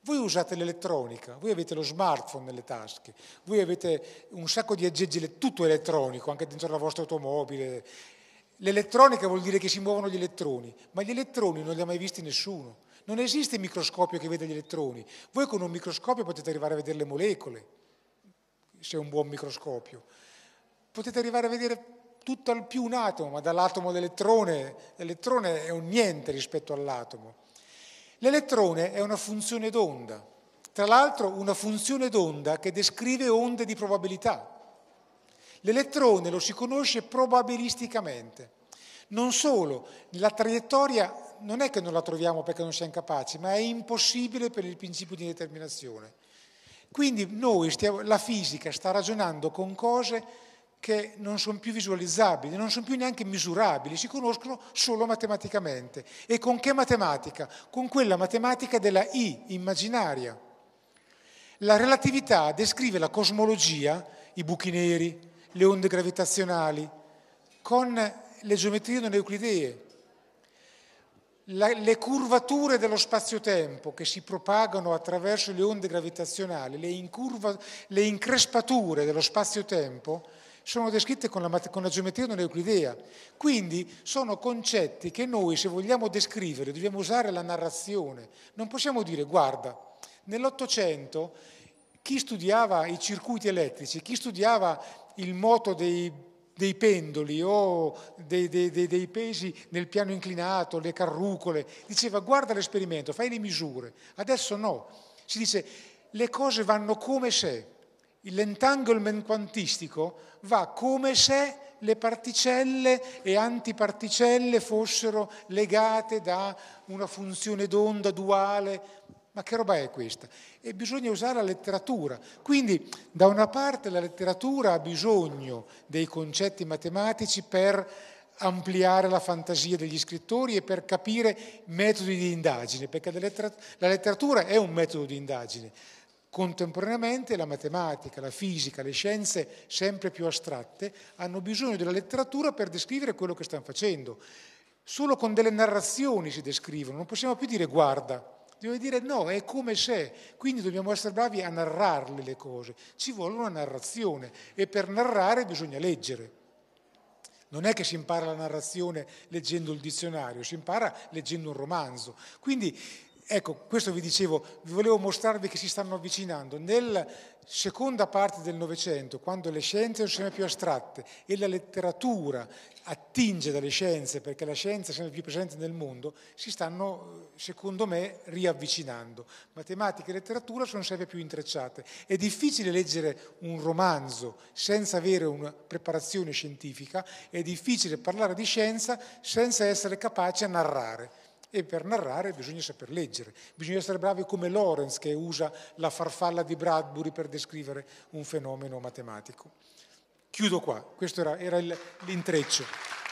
Voi usate l'elettronica, voi avete lo smartphone nelle tasche, voi avete un sacco di aggeggi, tutto elettronico, anche dentro la vostra automobile. L'elettronica vuol dire che si muovono gli elettroni, ma gli elettroni non li ha mai visti nessuno. Non esiste il microscopio che vede gli elettroni. Voi con un microscopio potete arrivare a vedere le molecole, se è un buon microscopio. Potete arrivare a vedere tutto al più un atomo, ma dall'atomo dell'elettrone, l'elettrone è un niente rispetto all'atomo. L'elettrone è una funzione d'onda, tra l'altro una funzione d'onda che descrive onde di probabilità. L'elettrone lo si conosce probabilisticamente. Non solo, la traiettoria non è che non la troviamo perché non siamo capaci, ma è impossibile per il principio di determinazione. Quindi noi stiamo, la fisica sta ragionando con cose che non sono più visualizzabili, non sono più neanche misurabili, si conoscono solo matematicamente. E con che matematica? Con quella matematica della I, immaginaria. La relatività descrive la cosmologia, i buchi neri, le onde gravitazionali, con le geometrie non euclidee la, le curvature dello spazio-tempo che si propagano attraverso le onde gravitazionali, le, incurva, le increspature dello spazio-tempo, sono descritte con la, con la geometria dell'Euclidea. Quindi sono concetti che noi, se vogliamo descrivere, dobbiamo usare la narrazione. Non possiamo dire, guarda, nell'Ottocento chi studiava i circuiti elettrici, chi studiava il moto dei dei pendoli o dei, dei, dei, dei, pesi nel piano inclinato, le carrucole. Diceva guarda l'esperimento, fai le misure. Adesso no. Si dice le cose vanno come se. L'entanglement quantistico va come se le particelle e antiparticelle fossero legate da una funzione d'onda duale. Ma che roba è questa? E bisogna usare la letteratura. Quindi da una parte la letteratura ha bisogno dei concetti matematici per ampliare la fantasia degli scrittori e per capire metodi di indagine, perché la letteratura è un metodo di indagine. Contemporaneamente la matematica, la fisica, le scienze sempre più astratte hanno bisogno della letteratura per descrivere quello che stanno facendo. Solo con delle narrazioni si descrivono, non possiamo più dire guarda, Devo dire no, è come c'è. Quindi dobbiamo essere bravi a narrarle le cose. Ci vuole una narrazione e per narrare bisogna leggere. Non è che si impara la narrazione leggendo il dizionario, si impara leggendo un romanzo. Quindi Ecco, questo vi dicevo, vi volevo mostrarvi che si stanno avvicinando. Nella seconda parte del Novecento, quando le scienze sono sempre più astratte e la letteratura attinge dalle scienze, perché la scienza è sempre più presente nel mondo, si stanno, secondo me, riavvicinando. Matematica e letteratura sono sempre più intrecciate. È difficile leggere un romanzo senza avere una preparazione scientifica, è difficile parlare di scienza senza essere capace a narrare. E per narrare bisogna saper leggere, bisogna essere bravi come Lorenz che usa la farfalla di Bradbury per descrivere un fenomeno matematico. Chiudo qua, questo era, era l'intreccio.